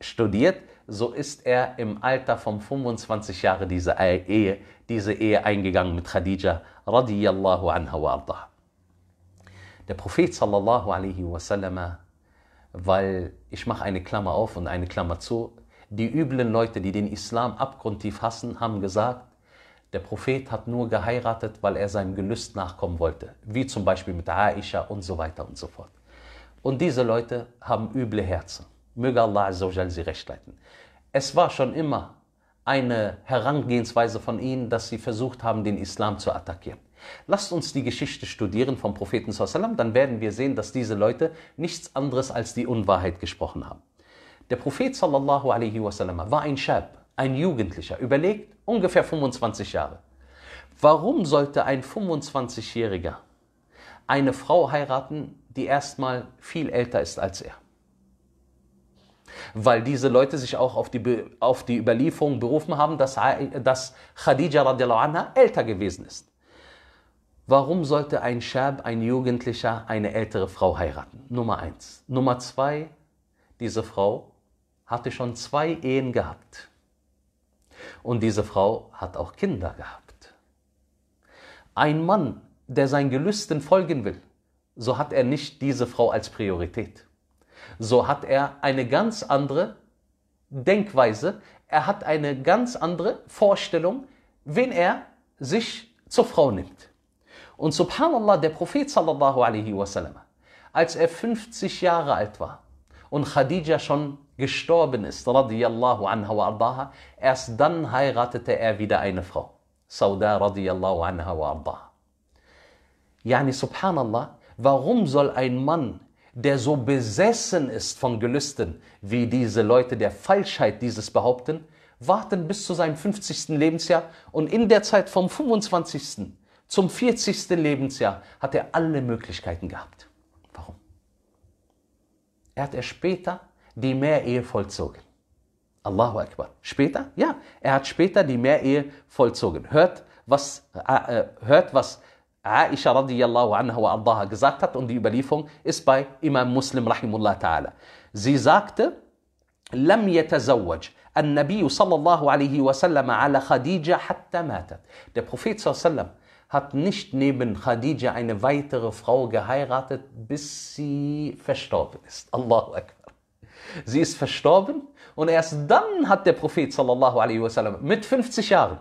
studiert, so ist er im Alter von 25 Jahren diese Ehe, diese Ehe eingegangen mit Khadija radiyallahu anha wa arda. Der Prophet sallallahu alaihi wasallam, weil ich mache eine Klammer auf und eine Klammer zu, die üblen Leute, die den Islam abgrundtief hassen, haben gesagt, der Prophet hat nur geheiratet, weil er seinem Gelüst nachkommen wollte, wie zum Beispiel mit Aisha und so weiter und so fort. Und diese Leute haben üble Herzen. Möge Allah Azzawajal sie recht leiten. Es war schon immer eine Herangehensweise von ihnen, dass sie versucht haben, den Islam zu attackieren. Lasst uns die Geschichte studieren vom Propheten sallam, dann werden wir sehen, dass diese Leute nichts anderes als die Unwahrheit gesprochen haben. Der Prophet sallallahu alaihi wasallam war ein Schab, ein Jugendlicher, überlegt ungefähr 25 Jahre. Warum sollte ein 25-Jähriger eine Frau heiraten, die erstmal viel älter ist als er? weil diese Leute sich auch auf die, auf die Überlieferung berufen haben, dass, dass Khadija radiallahu anha älter gewesen ist. Warum sollte ein Schab, ein Jugendlicher, eine ältere Frau heiraten? Nummer eins. Nummer zwei, diese Frau hatte schon zwei Ehen gehabt. Und diese Frau hat auch Kinder gehabt. Ein Mann, der seinen Gelüsten folgen will, so hat er nicht diese Frau als Priorität so hat er eine ganz andere Denkweise, er hat eine ganz andere Vorstellung, wen er sich zur Frau nimmt. Und subhanallah, der Prophet sallallahu alaihi wasallam, als er 50 Jahre alt war und Khadija schon gestorben ist, radiyallahu anha wa ardaha, erst dann heiratete er wieder eine Frau. Sauda radiyallahu anha wa ardaha. Yani subhanallah, warum soll ein Mann der so besessen ist von Gelüsten, wie diese Leute der Falschheit dieses behaupten, warten bis zu seinem 50. Lebensjahr und in der Zeit vom 25. zum 40. Lebensjahr hat er alle Möglichkeiten gehabt. Warum? Er hat er später die Mehrehe vollzogen. Allahu Akbar. Später? Ja, er hat später die Mehrehe vollzogen. Hört, was, äh, äh hört, was Aisha radiyallahu anha wa Allah gesagt hat und die Überlieferung ist bei Imam Muslim rahimullah ta'ala. Sie sagte, لم يتزوج النبي صلى الله عليه وسلم على خديجة حتى ماتت. Der Prophet صلى الله عليه وسلم hat nicht neben Khadija eine weitere Frau geheiratet, bis sie verstorben ist. Allahu Akbar. Sie ist verstorben und erst dann hat der Prophet sallallahu alaihi wasallam mit 50 Jahren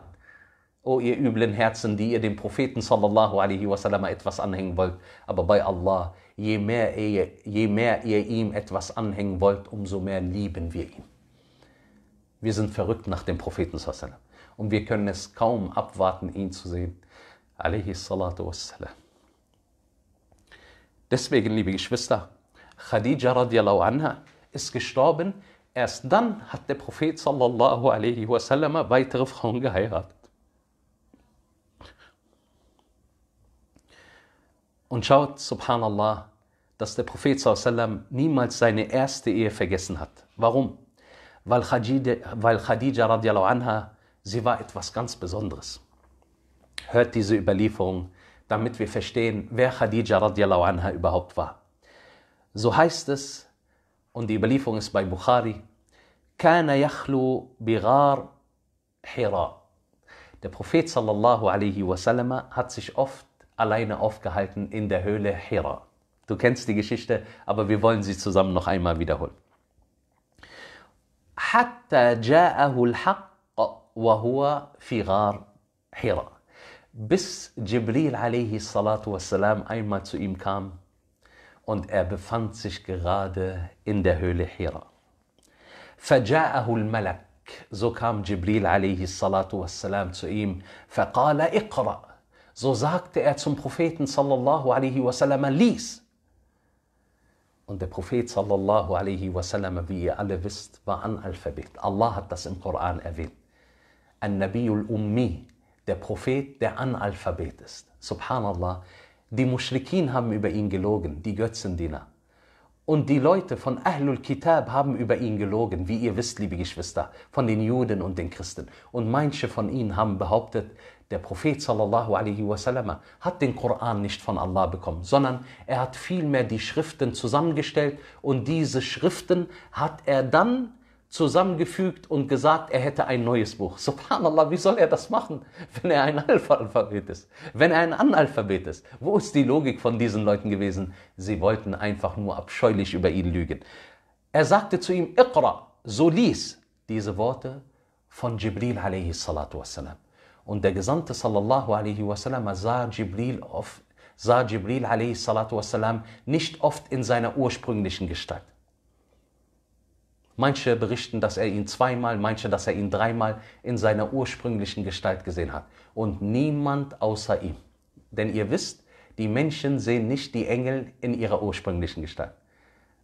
O ihr üblen Herzen, die ihr dem Propheten sallallahu alaihi wasallam etwas anhängen wollt. Aber bei Allah, je mehr, ihr, je mehr ihr ihm etwas anhängen wollt, umso mehr lieben wir ihn. Wir sind verrückt nach dem Propheten sallallahu alaihi wasallam Und wir können es kaum abwarten, ihn zu sehen. Alaihi salatu wassalam. Deswegen, liebe Geschwister, Khadija radiallahu anha ist gestorben. Erst dann hat der Prophet sallallahu alaihi wasallam weitere Frauen geheiratet. Und schaut, subhanallah, dass der Prophet sallam niemals seine erste Ehe vergessen hat. Warum? Weil Khadija, weil Khadija radiallahu anha, sie war etwas ganz Besonderes. Hört diese Überlieferung, damit wir verstehen, wer Khadija radiallahu anha überhaupt war. So heißt es, und die Überlieferung ist bei Bukhari, كان يخلو بغار حراء. Der Prophet sallallahu alaihi wasallam hat sich oft alleine aufgehalten in der Höhle Hira. Du kennst die Geschichte, aber wir wollen sie zusammen noch einmal wiederholen. bis Jibril alayhi salatu wassalam einmal zu ihm kam und er befand sich gerade in der Höhle Hira. فَجَاءَهُ الْمَلَكُ So kam Jibril alayhi salatu wassalam zu ihm فَقَالَ اِقْرَأ so sagte er zum Propheten sallallahu alaihi wasallam, lies. Und der Prophet sallallahu alaihi wasallam, wie ihr alle wisst, war Analphabet. Allah hat das im Koran erwähnt. An-Nabiyul Ummi, der Prophet, der Analphabet ist. Subhanallah. Die Mushrikin haben über ihn gelogen, die Götzendiener. Und die Leute von Ahlul Kitab haben über ihn gelogen, wie ihr wisst, liebe Geschwister, von den Juden und den Christen. Und manche von ihnen haben behauptet, der Prophet sallallahu alaihi wasallam hat den Koran nicht von Allah bekommen, sondern er hat vielmehr die Schriften zusammengestellt und diese Schriften hat er dann zusammengefügt und gesagt, er hätte ein neues Buch. Subhanallah, wie soll er das machen, wenn er ein Alphabet ist? Wenn er ein Analphabet ist? Wo ist die Logik von diesen Leuten gewesen? Sie wollten einfach nur abscheulich über ihn lügen. Er sagte zu ihm, Iqra, so lies diese Worte von Jibril alayhi salatu wassalam. Und der Gesandte sallallahu alaihi wasallam sah Jibril, auf, sah Jibril alaihi salatu wasallam nicht oft in seiner ursprünglichen Gestalt. Manche berichten, dass er ihn zweimal, manche, dass er ihn dreimal in seiner ursprünglichen Gestalt gesehen hat. Und niemand außer ihm. Denn ihr wisst, die Menschen sehen nicht die Engel in ihrer ursprünglichen Gestalt.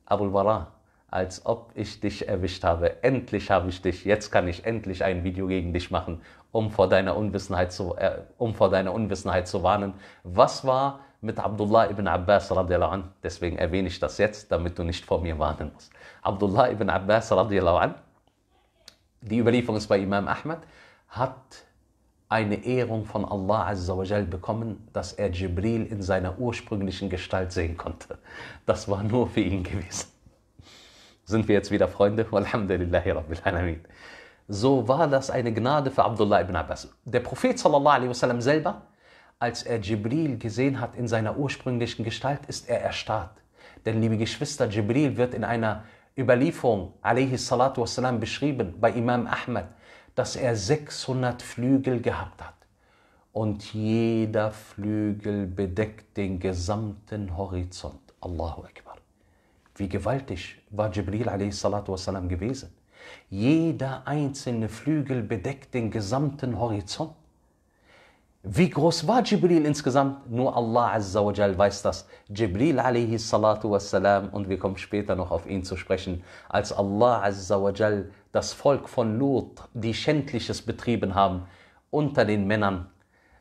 Abul Bara als ob ich dich erwischt habe. Endlich habe ich dich. Jetzt kann ich endlich ein Video gegen dich machen, um vor deiner Unwissenheit zu, äh, um vor deiner Unwissenheit zu warnen. Was war mit Abdullah ibn Abbas radiallahu an? Deswegen erwähne ich das jetzt, damit du nicht vor mir warnen musst. Abdullah ibn Abbas radiallahu an, die Überlieferung ist bei Imam Ahmad, hat eine Ehrung von Allah Azzawajal bekommen, dass er Jibril in seiner ursprünglichen Gestalt sehen konnte. Das war nur für ihn gewesen sind wir jetzt wieder Freunde. Walhamdulillahi Rabbil Alamin. So war das eine Gnade für Abdullah ibn Abbas. Der Prophet sallallahu wasallam selber, als er Jibril gesehen hat in seiner ursprünglichen Gestalt, ist er erstarrt. Denn liebe Geschwister, Jibril wird in einer Überlieferung alayhi salatu wasalam beschrieben bei Imam Ahmad, dass er 600 Flügel gehabt hat. Und jeder Flügel bedeckt den gesamten Horizont. Allahu Akbar. Wie gewaltig war Jibril wassalam gewesen. Jeder einzelne Flügel bedeckt den gesamten Horizont. Wie groß war Jibril insgesamt? Nur Allah Azza weiß das. Jibril alayhi salatu wassalam, und wir kommen später noch auf ihn zu sprechen, als Allah Azza das Volk von Lut, die Schändliches betrieben haben, unter den Männern,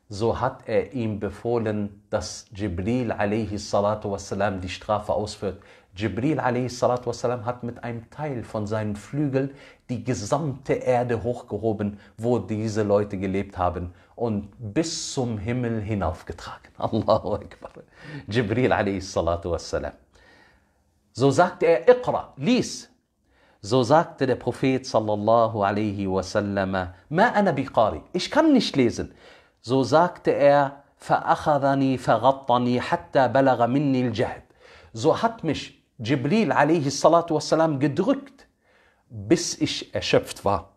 so hat er ihm befohlen, dass Jibril alayhi salatu wassalam die Strafe ausführt. Jibril والسلام hat mit einem Teil von seinen Flügeln die gesamte Erde hochgehoben, wo diese Leute gelebt haben und bis zum Himmel hinaufgetragen. Allahu Akbar. Jibril والسلام. So sagte er, Iqra, lies. So sagte der Prophet sallallahu alaihi wasallam, Ma ana biqari, ich kann nicht lesen. So sagte er, فأخذني فغطني حتى بلغ مني الجهد. So hat mich Jibril والسلام, gedrückt, bis ich erschöpft war.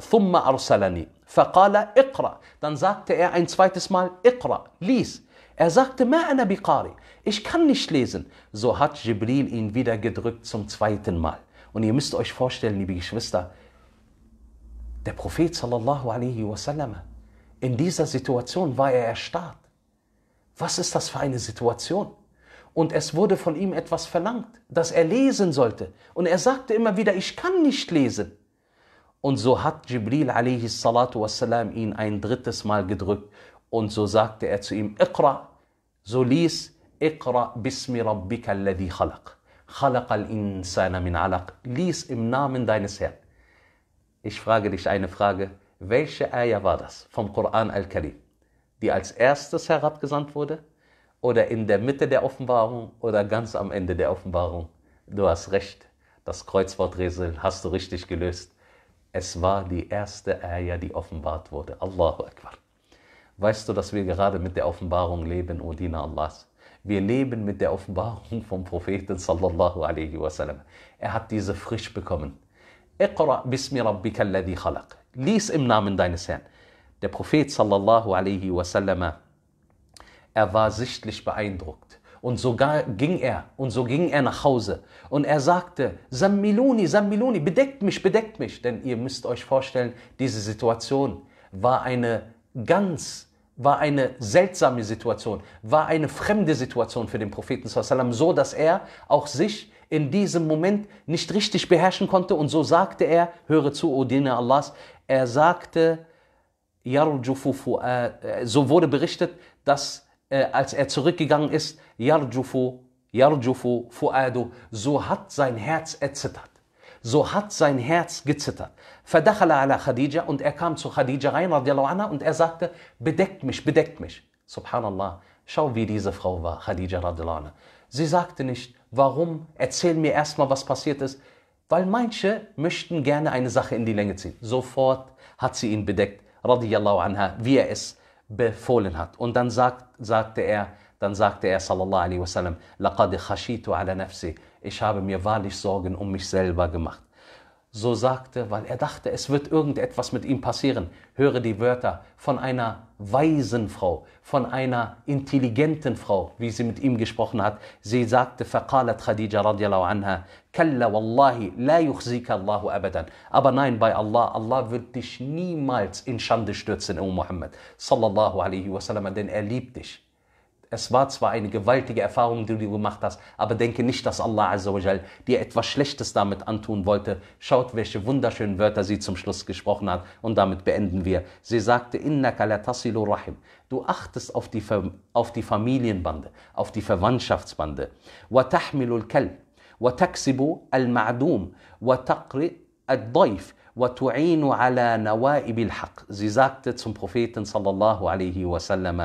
ثم أرسلني فقال iqra. dann sagte er ein zweites Mal iqra, lies er sagte ma أنا بقارئ ich kann nicht lesen so hat Jibril ihn wieder gedrückt zum zweiten Mal und ihr müsst euch vorstellen liebe Geschwister der Prophet sallallahu alaihi wasallam in dieser Situation war er erstarrt was ist das für eine Situation und es wurde von ihm etwas verlangt, dass er lesen sollte. Und er sagte immer wieder, ich kann nicht lesen. Und so hat Jibril wassalam, ihn ein drittes Mal gedrückt. Und so sagte er zu ihm, Iqra, so lies, Iqra bismi rabbika alladhi khalaq. Khalaq al-insana min alaq. Lies im Namen deines Herrn. Ich frage dich eine Frage. Welche Ayah war das vom Koran al-Karim, die als erstes herabgesandt wurde? oder in der Mitte der Offenbarung oder ganz am Ende der Offenbarung. Du hast recht, das Kreuzworträtsel hast du richtig gelöst. Es war die erste Ayah, die offenbart wurde. Allahu Akbar. Weißt du, dass wir gerade mit der Offenbarung leben, O Diener Allahs? Wir leben mit der Offenbarung vom Propheten sallallahu alaihi wasallam. Er hat diese frisch bekommen. Iqra bismi rabbika alladhi khalaq. Lies im Namen deines Herrn. Der Prophet sallallahu alaihi wasallam er war sichtlich beeindruckt. Und sogar ging er, und so ging er nach Hause. Und er sagte, Sammiluni, Sammiluni, bedeckt mich, bedeckt mich. Denn ihr müsst euch vorstellen, diese Situation war eine ganz, war eine seltsame Situation, war eine fremde Situation für den Propheten, so dass er auch sich in diesem Moment nicht richtig beherrschen konnte. Und so sagte er, höre zu, O Diener Allahs, er sagte, äh, so wurde berichtet, dass äh, als er zurückgegangen ist, Yarjufu, Yarjufu, Fuadu, so hat sein Herz erzittert. So hat sein Herz gezittert. Fadakhala ala Khadija und er kam zu Khadija rein, radiallahu anha, und er sagte, bedeckt mich, bedeckt mich. Subhanallah, schau wie diese Frau war, Khadija radiallahu anha. Sie sagte nicht, warum, erzähl mir erstmal, was passiert ist, weil manche möchten gerne eine Sache in die Länge ziehen. Sofort hat sie ihn bedeckt, radiallahu anha, wie er ist befohlen hat. Und dann sagt, sagte er, dann sagte er sallallahu alaihi wasallam, laqad khashitu ala nafsi. Ich habe mir wahrlich Sorgen um mich selber gemacht. So sagte, weil er dachte, es wird irgendetwas mit ihm passieren. Höre die Wörter von einer weisen Frau, von einer intelligenten Frau, wie sie mit ihm gesprochen hat. Sie sagte, فقالت خديجة رضي الله عنها Kalla wallahi la yuchzika Allahu abadan. Aber nein, bei Allah, Allah wird dich niemals in Schande stürzen, O Muhammad. Sallallahu alaihi wasallam, denn er liebt dich. Es war zwar eine gewaltige Erfahrung, die du gemacht hast, aber denke nicht, dass Allah Azzawajal dir etwas Schlechtes damit antun wollte. Schaut, welche wunderschönen Wörter sie zum Schluss gesprochen hat. Und damit beenden wir. Sie sagte, Innaka la rahim. Du achtest auf die, auf die Familienbande, auf die Verwandtschaftsbande. Wa tahmilul kalb. وتكسب المعدوم وتقرئ الضيف وتعين على نوائب الحق. Sie sagte zum Propheten sallallahu alaihi wasallam,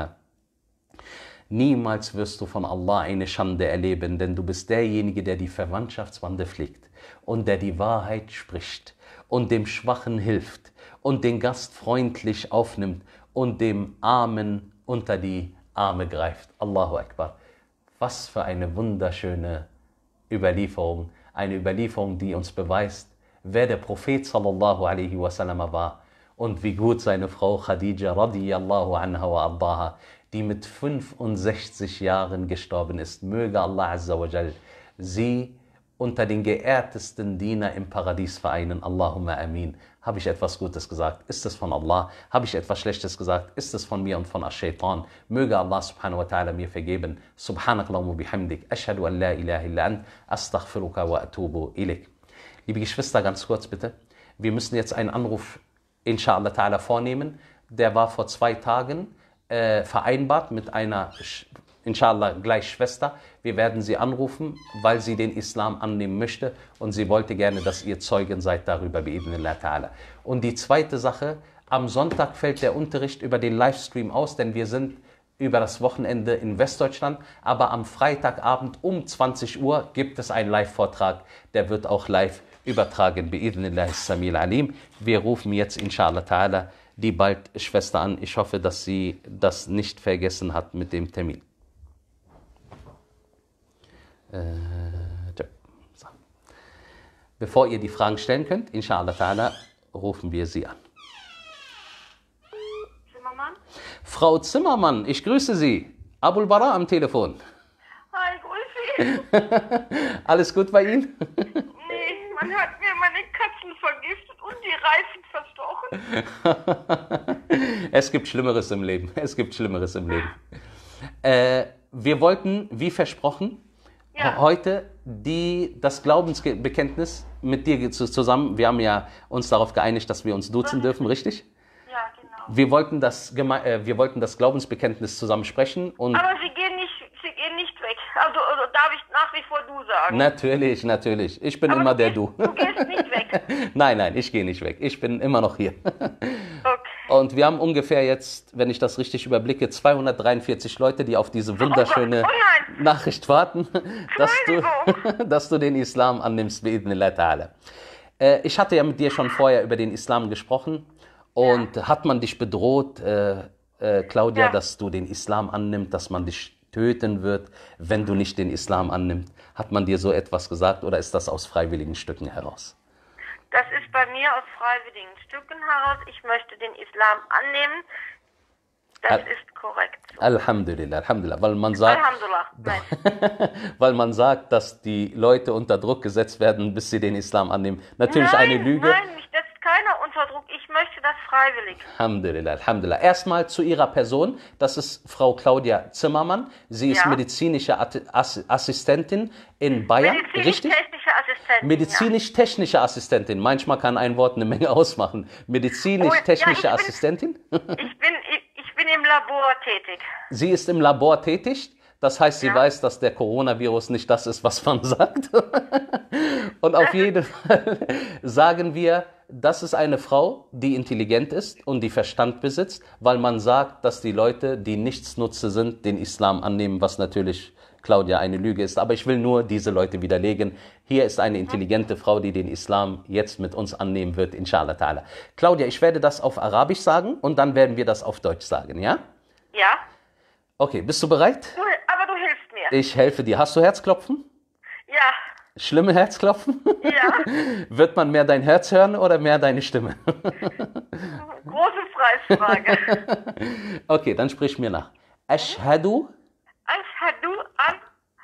Niemals wirst du von Allah eine Schande erleben, denn du bist derjenige, der die Verwandtschaftswande pflegt und der die Wahrheit spricht und dem Schwachen hilft und den Gast freundlich aufnimmt und dem Armen unter die Arme greift. Allahu Akbar. Was für eine wunderschöne Überlieferung, eine Überlieferung, die uns beweist, wer der Prophet sallallahu alaihi wasallam war und wie gut seine Frau Khadija radiyallahu anha wa ardaha, die mit 65 Jahren gestorben ist. Möge Allah azza wa jal, sie unter den geehrtesten Diener im Paradies vereinen. Allahumma amin. Habe ich etwas Gutes gesagt? Ist es von Allah? Habe ich etwas Schlechtes gesagt? Ist es von mir und von Ash-Shaytan? Möge Allah subhanahu wa ta'ala mir vergeben. Subhanakallahumma bihamdik. Ashhadu an la ilaha illa ant. Astaghfiruka wa atubu ilik. Liebe Geschwister, ganz kurz bitte. Wir müssen jetzt einen Anruf, inshallah ta'ala, vornehmen. Der war vor zwei Tagen äh, vereinbart mit einer inshallah gleich Schwester. Wir werden sie anrufen, weil sie den Islam annehmen möchte und sie wollte gerne, dass ihr Zeugen seid darüber, bi'idnillah ta'ala. Und die zweite Sache, am Sonntag fällt der Unterricht über den Livestream aus, denn wir sind über das Wochenende in Westdeutschland, aber am Freitagabend um 20 Uhr gibt es einen Live-Vortrag, der wird auch live übertragen, bi'idnillah samil alim. Wir rufen jetzt inshallah ta'ala die bald Schwester an. Ich hoffe, dass sie das nicht vergessen hat mit dem Termin. Äh, so. Bevor ihr die Fragen stellen könnt, inshallah ta'ala, rufen wir sie an. Zimmermann? Frau Zimmermann, ich grüße Sie. Abul Bara am Telefon. Hi, grüß Sie. Alles gut bei Ihnen? nee, man hat mir meine Katzen vergiftet und die Reifen verstochen. es gibt Schlimmeres im Leben. Es gibt Schlimmeres im Leben. Äh, wir wollten, wie versprochen, ja. heute die, das Glaubensbekenntnis mit dir zusammen. Wir haben ja uns darauf geeinigt, dass wir uns duzen dürfen, richtig? Ja, genau. Wir wollten das, Geme äh, wir wollten das Glaubensbekenntnis zusammen sprechen. Und Aber sie gehen also, also, darf ich nach wie vor du sagen? Natürlich, natürlich. Ich bin Aber immer du der gehst, du. Du gehst nicht weg. nein, nein, ich gehe nicht weg. Ich bin immer noch hier. okay. Und wir haben ungefähr jetzt, wenn ich das richtig überblicke, 243 Leute, die auf diese oh wunderschöne oh, oh Nachricht warten, dass du, dass du den Islam annimmst, bi'idnillah ta'ala. Äh, ich hatte ja mit dir schon vorher über den Islam gesprochen. Und ja. hat man dich bedroht, äh, äh, Claudia, ja. dass du den Islam annimmst, dass man dich töten wird, wenn du nicht den Islam annimmst? Hat man dir so etwas gesagt oder ist das aus freiwilligen Stücken heraus? Das ist bei mir aus freiwilligen Stücken heraus. Ich möchte den Islam annehmen. Das Al ist korrekt. So. Alhamdulillah, Alhamdulillah, weil man sagt, weil man sagt, dass die Leute unter Druck gesetzt werden, bis sie den Islam annehmen. Natürlich nein, eine Lüge. Nein, mich setzt keiner unter Druck. Ich möchte das freiwillig. Alhamdulillah, Alhamdulillah. Erstmal zu Ihrer Person. Das ist Frau Claudia Zimmermann. Sie ist medizinische Assistentin in Bayern. Medizinisch-technische Assistentin. Medizinisch-technische ja. Assistentin. Manchmal kann ein Wort eine Menge ausmachen. Medizinisch-technische oh, ja, Assistentin. ich, bin, ich, ich bin im Labor tätig. Sie ist im Labor tätig. Das heißt, sie ja. weiß, dass der Coronavirus nicht das ist, was man sagt. Und auf jeden Fall sagen wir das ist eine Frau, die intelligent ist und die Verstand besitzt, weil man sagt, dass die Leute, die nichts nutze sind, den Islam annehmen, was natürlich, Claudia, eine Lüge ist. Aber ich will nur diese Leute widerlegen. Hier ist eine intelligente Frau, die den Islam jetzt mit uns annehmen wird, inshallah ta'ala. Claudia, ich werde das auf Arabisch sagen und dann werden wir das auf Deutsch sagen, ja? Ja. Okay, bist du bereit? Du, aber du hilfst mir. Ich helfe dir. Hast du Herzklopfen? Ja schlimme Herzklopfen? Ja. Wird man mehr dein Herz hören oder mehr deine Stimme? Große Preisfrage. Okay, dann sprich mir nach. Ashhadu. Ashadu an.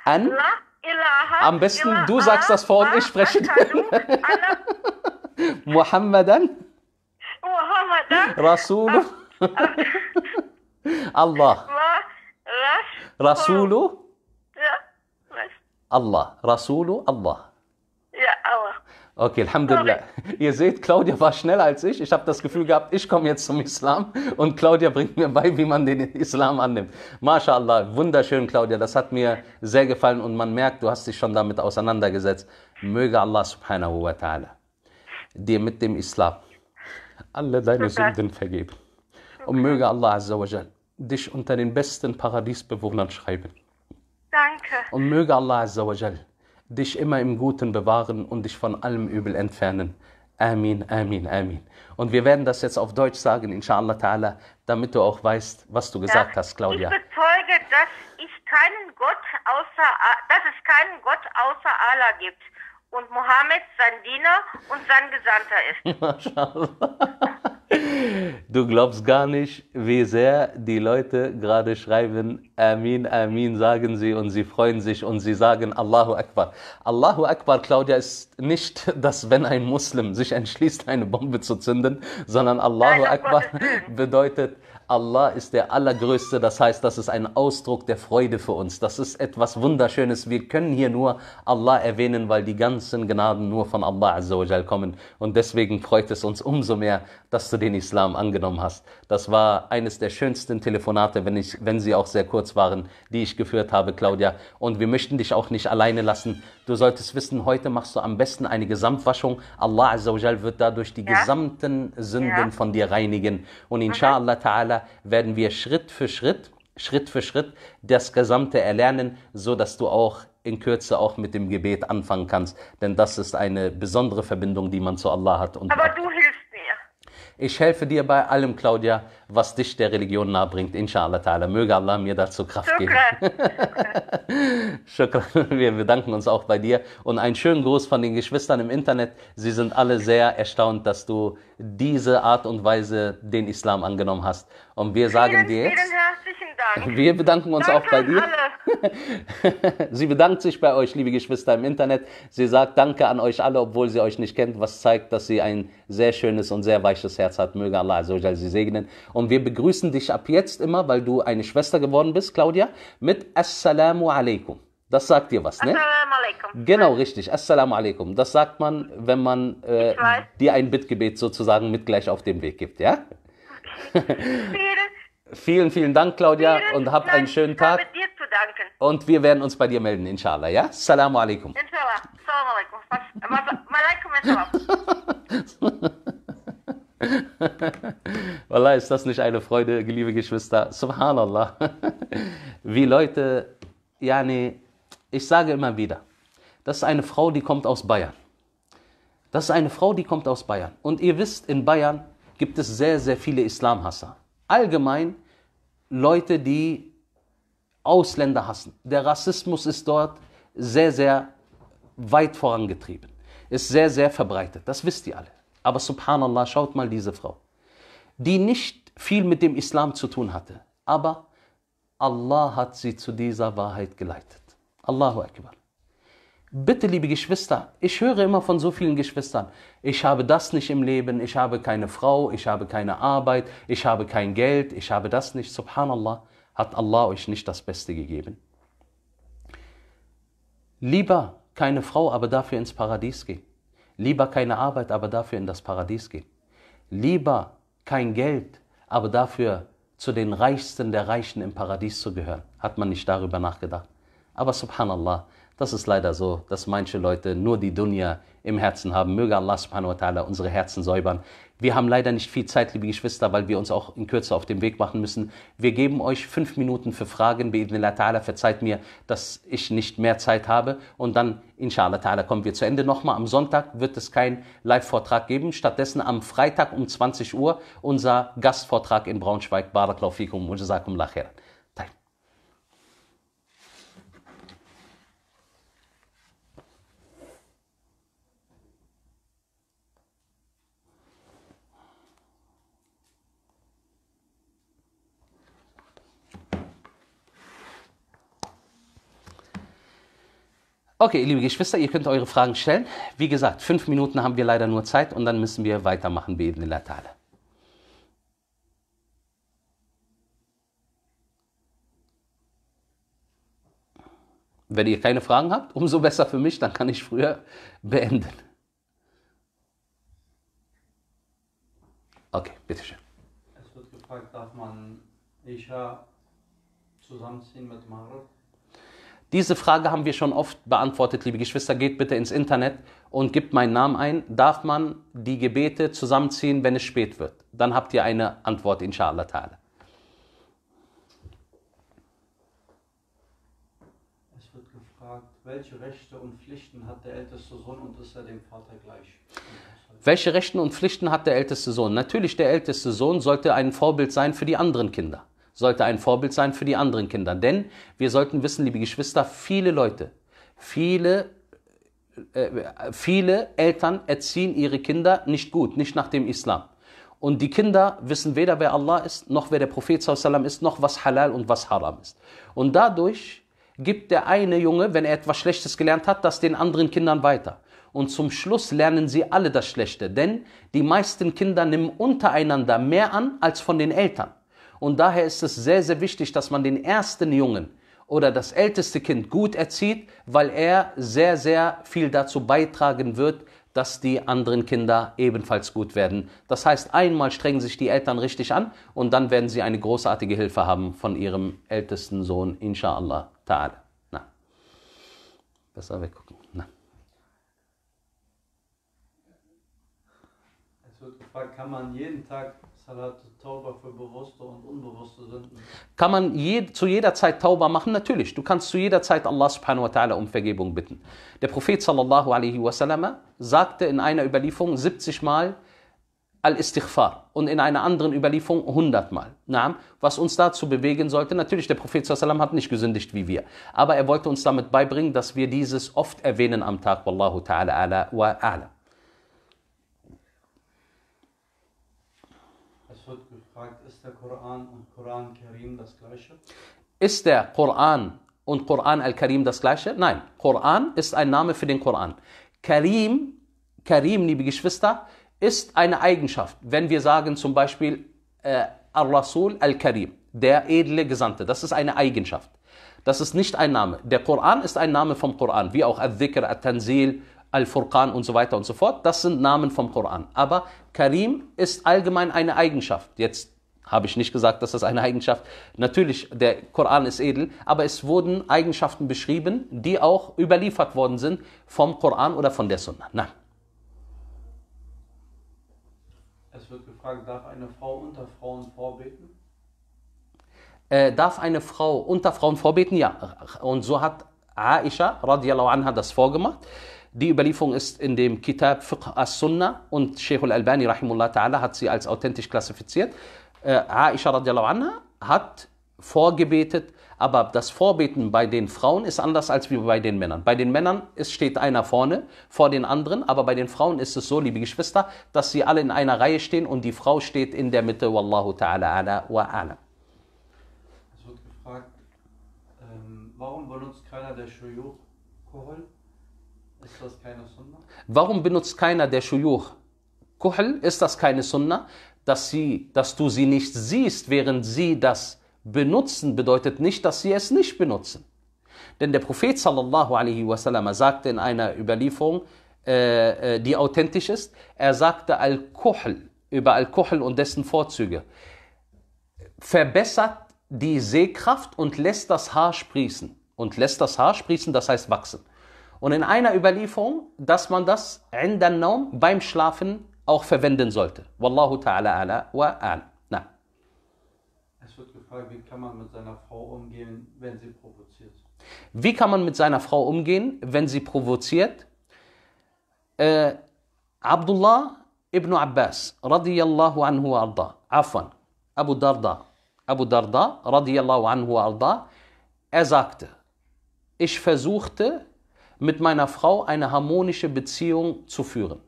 An. La ilaha. Am besten ilaha, du sagst das vor und ich spreche. Ashhadu an. Muhammadan. Muhammadan. Rasulu. Allah. Rasulu. Allah. Rasulu Allah. Ja, Allah. Okay, Alhamdulillah. Sorry. Ihr seht, Claudia war schneller als ich. Ich habe das Gefühl gehabt, ich komme jetzt zum Islam und Claudia bringt mir bei, wie man den Islam annimmt. MashaAllah, wunderschön, Claudia. Das hat mir sehr gefallen und man merkt, du hast dich schon damit auseinandergesetzt. Möge Allah subhanahu wa ta'ala dir mit dem Islam alle deine Sünden vergeben. Und möge Allah azza wa jal dich unter den besten Paradiesbewohnern schreiben. Danke. Und möge Allah Azza dich immer im Guten bewahren und dich von allem Übel entfernen. Amin, Amin, Amin. Und wir werden das jetzt auf Deutsch sagen, inshallah ta'ala, damit du auch weißt, was du gesagt ja, hast, Claudia. Ich bezeuge, dass, ich keinen Gott außer, dass es keinen Gott außer Allah gibt und Mohammed sein Diener und sein Gesandter ist. Mashallah. Du glaubst gar nicht, wie sehr die Leute gerade schreiben, Amin, Amin, sagen sie und sie freuen sich und sie sagen Allahu Akbar. Allahu Akbar, Claudia, ist nicht das, wenn ein Muslim sich entschließt, eine Bombe zu zünden, sondern Allahu Akbar bedeutet, Allah ist der Allergrößte, das heißt, das ist ein Ausdruck der Freude für uns. Das ist etwas Wunderschönes. Wir können hier nur Allah erwähnen, weil die ganzen Gnaden nur von Allah Azzawajal kommen. Und deswegen freut es uns umso mehr, dass du den Islam angenommen hast. Das war eines der schönsten Telefonate, wenn, ich, wenn sie auch sehr kurz waren, die ich geführt habe, Claudia. Und wir möchten dich auch nicht alleine lassen. Du solltest wissen, heute machst du am besten eine Gesamtwaschung. Allah Azzawajal wird dadurch die ja. gesamten Sünden ja. von dir reinigen. Und inshallah ta'ala werden wir Schritt für Schritt, Schritt für Schritt das Gesamte erlernen, so dass du auch in Kürze auch mit dem Gebet anfangen kannst. Denn das ist eine besondere Verbindung, die man zu Allah hat. Und Aber du ich helfe dir bei allem, Claudia, was dich der Religion nahe bringt. Inshallah ta'ala. Möge Allah mir dazu Kraft Shukran. geben. Shukran. Wir bedanken uns auch bei dir. Und einen schönen Gruß von den Geschwistern im Internet. Sie sind alle sehr erstaunt, dass du diese Art und Weise den Islam angenommen hast. Und wir sagen vielen, dir jetzt, Dank. wir bedanken uns Dank auch bei dir. sie bedankt sich bei euch, liebe Geschwister im Internet. Sie sagt Danke an euch alle, obwohl sie euch nicht kennt, was zeigt, dass sie ein sehr schönes und sehr weiches Herz hat. Möge Allah Azzawajal sie segnen. Und wir begrüßen dich ab jetzt immer, weil du eine Schwester geworden bist, Claudia, mit Assalamu alaikum. Das sagt dir was, ne? Assalamu alaikum. Genau, richtig. Assalamu alaikum. Das sagt man, wenn man äh, dir ein Bittgebet sozusagen mit gleich auf dem Weg gibt, ja? vielen, vielen Dank, Claudia, vielen und habt einen schönen Tag. Ich Habe dir zu danken. Und wir werden uns bei dir melden, inshallah, ja? Assalamu alaikum. Inshallah. Assalamu alaikum. Wallah, ist das nicht eine Freude, liebe Geschwister? Subhanallah. Wie Leute, yani, ich sage immer wieder, das ist eine Frau, die kommt aus Bayern. Das ist eine Frau, die kommt aus Bayern. Und ihr wisst, in Bayern gibt es sehr, sehr viele Islamhasser. Allgemein Leute, die Ausländer hassen. Der Rassismus ist dort sehr, sehr weit vorangetrieben. Ist sehr, sehr verbreitet. Das wisst ihr alle. Aber subhanallah, schaut mal diese Frau, die nicht viel mit dem Islam zu tun hatte. Aber Allah hat sie zu dieser Wahrheit geleitet. Allahu Akbar. Bitte, liebe Geschwister, ich höre immer von so vielen Geschwistern, ich habe das nicht im Leben, ich habe keine Frau, ich habe keine Arbeit, ich habe kein Geld, ich habe das nicht. Subhanallah, hat Allah euch nicht das Beste gegeben? Lieber keine Frau, aber dafür ins Paradies gehen. Lieber keine Arbeit, aber dafür in das Paradies gehen. Lieber kein Geld, aber dafür zu den Reichsten der Reichen im Paradies zu gehören. Hat man nicht darüber nachgedacht? Aber subhanallah, das ist leider so, dass manche Leute nur die Dunya im Herzen haben. Möge Allah subhanahu wa ta'ala unsere Herzen säubern. Wir haben leider nicht viel Zeit, liebe Geschwister, weil wir uns auch in Kürze auf den Weg machen müssen. Wir geben euch fünf Minuten für Fragen. Bi'idnillah ta'ala, verzeiht mir, dass ich nicht mehr Zeit habe. Und dann, inshallah ta'ala, kommen wir zu Ende. Nochmal, am Sonntag wird es keinen Live-Vortrag geben. Stattdessen am Freitag um 20 Uhr unser Gastvortrag in Braunschweig. Barakallahu fikum wa jazakum Okay, liebe Geschwister, ihr könnt eure Fragen stellen. Wie gesagt, fünf Minuten haben wir leider nur Zeit und dann müssen wir weitermachen, Be'ednillah Ta'ala. Wenn ihr keine Fragen habt, umso besser für mich, dann kann ich früher beenden. Okay, bitteschön. Es wird gefragt, darf man Isha zusammenziehen mit Maghrib? Diese Frage haben wir schon oft beantwortet, liebe Geschwister. Geht bitte ins Internet und gebt meinen Namen ein. Darf man die Gebete zusammenziehen, wenn es spät wird? Dann habt ihr eine Antwort, inshallah ta'ala. Es wird gefragt, welche Rechte und Pflichten hat der älteste Sohn und ist er dem Vater gleich? Welche Rechten und Pflichten hat der älteste Sohn? Natürlich, der älteste Sohn sollte ein Vorbild sein für die anderen Kinder sollte ein Vorbild sein für die anderen Kinder. Denn wir sollten wissen, liebe Geschwister, viele Leute, viele, äh, viele Eltern erziehen ihre Kinder nicht gut, nicht nach dem Islam. Und die Kinder wissen weder, wer Allah ist, noch wer der Prophet sallam ist, noch was halal und was haram ist. Und dadurch gibt der eine Junge, wenn er etwas Schlechtes gelernt hat, das den anderen Kindern weiter. Und zum Schluss lernen sie alle das Schlechte, denn die meisten Kinder nehmen untereinander mehr an als von den Eltern. Und daher ist es sehr, sehr wichtig, dass man den ersten Jungen oder das älteste Kind gut erzieht, weil er sehr, sehr viel dazu beitragen wird, dass die anderen Kinder ebenfalls gut werden. Das heißt, einmal strengen sich die Eltern richtig an und dann werden sie eine großartige Hilfe haben von ihrem ältesten Sohn, inshallah ta'ala. Na. Besser weggucken. Na. Es wird gefragt, kann man jeden Tag Salat Tauber für bewusste und unbewusste Sünden? Kann man je, zu jeder Zeit Tauber machen? Natürlich. Du kannst zu jeder Zeit Allah subhanahu wa ta'ala um Vergebung bitten. Der Prophet sallallahu alaihi wasallam sagte in einer Überlieferung 70 Mal Al-Istighfar und in einer anderen Überlieferung 100 Mal. Na, was uns dazu bewegen sollte, natürlich, der Prophet sallallahu hat nicht gesündigt wie wir, aber er wollte uns damit beibringen, dass wir dieses oft erwähnen am Tag. Wallahu ta'ala ala wa a'lam. es wird gefragt, ist der Koran und Koran Karim das gleiche? Ist der Koran und Koran al-Karim das gleiche? Nein, Koran ist ein Name für den Koran. Karim, Karim, liebe Geschwister, ist eine Eigenschaft. Wenn wir sagen zum Beispiel äh, Al-Rasul al-Karim, der edle Gesandte, das ist eine Eigenschaft. Das ist nicht ein Name. Der Koran ist ein Name vom Koran, wie auch Al-Dhikr, Al-Tanzil, Al-Furqan und so weiter und so fort. Das sind Namen vom Koran. Aber Karim ist allgemein eine Eigenschaft. Jetzt habe ich nicht gesagt, dass das eine Eigenschaft. Natürlich, der Koran ist edel, aber es wurden Eigenschaften beschrieben, die auch überliefert worden sind vom Koran oder von der Sunna. Na. Es wird gefragt, darf eine Frau unter Frauen vorbeten? Äh, darf eine Frau unter Frauen vorbeten? Ja. Und so hat Aisha radiallahu anha das vorgemacht. Die Überlieferung ist in dem Kitab Fiqh as-Sunnah und Sheikh al-Albani hat sie als authentisch klassifiziert. Äh, Aisha radiallahu anha hat vorgebetet, aber das Vorbeten bei den Frauen ist anders als wie bei den Männern. Bei den Männern ist, steht einer vorne vor den anderen, aber bei den Frauen ist es so, liebe Geschwister, dass sie alle in einer Reihe stehen und die Frau steht in der Mitte. Wallahu ta'ala ala wa alam. Es wird gefragt, ähm, warum benutzt keiner der Shuyuk Kohol? Ist das keine Sunna? Warum benutzt keiner der Schuyuch Kuhl? Ist das keine Sunnah? Dass, sie, dass du sie nicht siehst, während sie das benutzen, bedeutet nicht, dass sie es nicht benutzen. Denn der Prophet sallallahu alaihi wasallam sagte in einer Überlieferung, äh, äh, die authentisch ist, er sagte Al-Kuhl über Al-Kuhl und dessen Vorzüge. Verbessert die Sehkraft und lässt das Haar sprießen. Und lässt das Haar sprießen, das heißt wachsen. Und in einer Überlieferung, dass man das beim Schlafen auch verwenden sollte. Wallahu ta'ala ala wa ala. Na. Es wird gefragt, wie kann man mit seiner Frau umgehen, wenn sie provoziert? Wie kann man mit seiner Frau umgehen, wenn sie provoziert? Äh, Abdullah ibn Abbas radiyallahu anhu wa arda, Afan, Abu Darda, Abu Darda radiyallahu anhu wa arda, er sagte, ich versuchte mit meiner Frau eine harmonische Beziehung zu führen.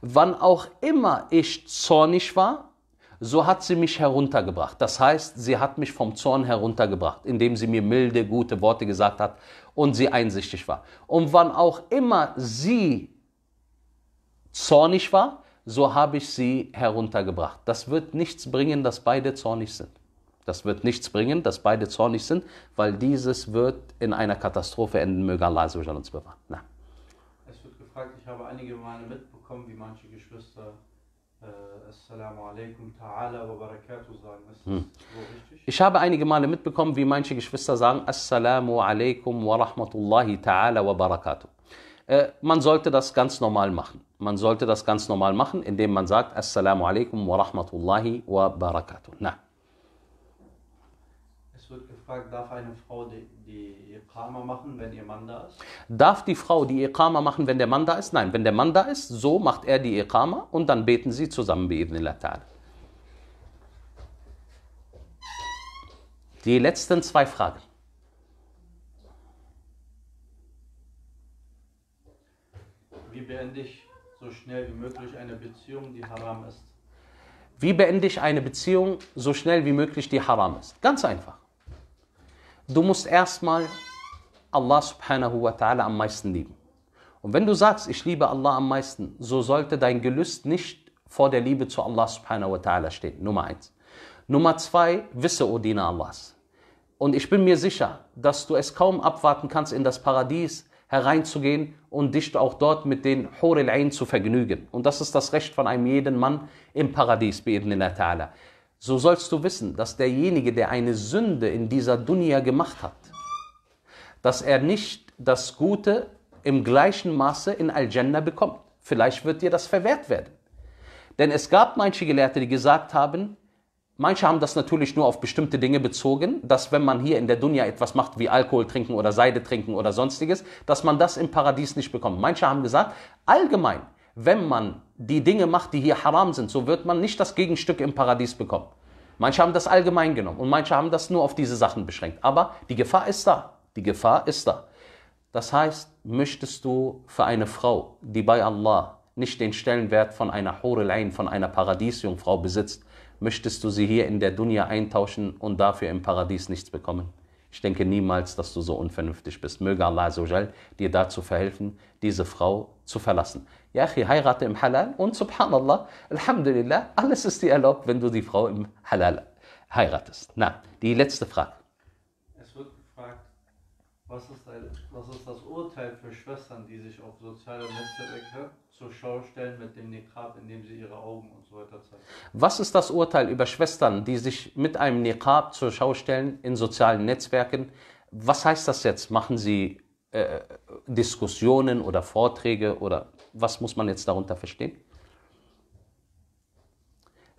Wann auch immer ich zornig war, so hat sie mich heruntergebracht. Das heißt, sie hat mich vom Zorn heruntergebracht, indem sie mir milde, gute Worte gesagt hat und sie einsichtig war. Und wann auch immer sie zornig war, so habe ich sie heruntergebracht. Das wird nichts bringen, dass beide zornig sind. Das wird nichts bringen, dass beide zornig sind, weil dieses wird in einer Katastrophe enden. Möge Allah uns bewahren. Na. Es wird gefragt, ich habe einige Male mitbekommen, wie manche Geschwister äh, Assalamu alaikum ta'ala wa barakatuh sagen. Ist hm. so richtig? Ich habe einige Male mitbekommen, wie manche Geschwister sagen Assalamu alaikum wa rahmatullahi ta'ala wa barakatuh. Äh, man sollte das ganz normal machen. Man sollte das ganz normal machen, indem man sagt Assalamu alaikum wa rahmatullahi wa barakatuh. Na gefragt, darf eine Frau die, die Iqama machen, wenn ihr Mann da ist? Darf die Frau die Iqama machen, wenn der Mann da ist? Nein, wenn der Mann da ist, so macht er die Iqama und dann beten sie zusammen bei Ibn Latar. Die letzten zwei Fragen. Wie beende ich so schnell wie möglich eine Beziehung, die haram ist? Wie beende ich eine Beziehung so schnell wie möglich, die haram ist? Ganz einfach. Du musst erstmal Allah subhanahu wa ta'ala am meisten lieben. Und wenn du sagst, ich liebe Allah am meisten, so sollte dein Gelüst nicht vor der Liebe zu Allah subhanahu wa ta'ala stehen. Nummer eins. Nummer zwei, wisse, O Diener Allahs. Und ich bin mir sicher, dass du es kaum abwarten kannst, in das Paradies hereinzugehen und dich auch dort mit den Huril Ain zu vergnügen. Und das ist das Recht von einem jeden Mann im Paradies, bi'idnillah ta'ala so sollst du wissen, dass derjenige, der eine Sünde in dieser Dunya gemacht hat, dass er nicht das Gute im gleichen Maße in Al-Jannah bekommt. Vielleicht wird dir das verwehrt werden. Denn es gab manche Gelehrte, die gesagt haben, manche haben das natürlich nur auf bestimmte Dinge bezogen, dass wenn man hier in der Dunya etwas macht wie Alkohol trinken oder Seide trinken oder sonstiges, dass man das im Paradies nicht bekommt. Manche haben gesagt, allgemein, wenn man die Dinge macht, die hier haram sind, so wird man nicht das Gegenstück im Paradies bekommen. Manche haben das allgemein genommen und manche haben das nur auf diese Sachen beschränkt. Aber die Gefahr ist da. Die Gefahr ist da. Das heißt, möchtest du für eine Frau, die bei Allah nicht den Stellenwert von einer Hurelein, von einer Paradiesjungfrau besitzt, möchtest du sie hier in der Dunya eintauschen und dafür im Paradies nichts bekommen? Ich denke niemals, dass du so unvernünftig bist. Möge Allah Azzawajal dir dazu verhelfen, diese Frau zu verlassen. Ja, heirate im Halal und subhanallah, Alhamdulillah, alles ist dir erlaubt, wenn du die Frau im Halal heiratest. Na, die letzte Frage. Es wird gefragt, was ist, was ist das Urteil für Schwestern, die sich auf soziale Netzwerke zur Schau stellen mit dem Niqab, indem sie ihre Augen und so weiter zeigen. Was ist das Urteil über Schwestern, die sich mit einem Niqab zur Schau stellen in sozialen Netzwerken? Was heißt das jetzt? Machen sie äh, Diskussionen oder Vorträge oder was muss man jetzt darunter verstehen?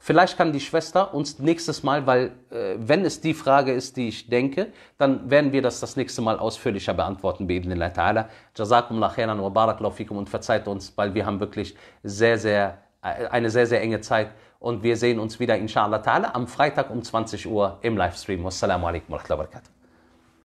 Vielleicht kann die Schwester uns nächstes Mal, weil äh, wenn es die Frage ist, die ich denke, dann werden wir das das nächste Mal ausführlicher beantworten. Bi'idnillah ta'ala. Jazakum khairan wa barakallahu und verzeiht uns, weil wir haben wirklich sehr, sehr, äh, eine sehr, sehr enge Zeit. Und wir sehen uns wieder, inshallah ta'ala, am Freitag um 20 Uhr im Livestream. Wassalamu alaikum wa rahmatullahi wa barakatuh.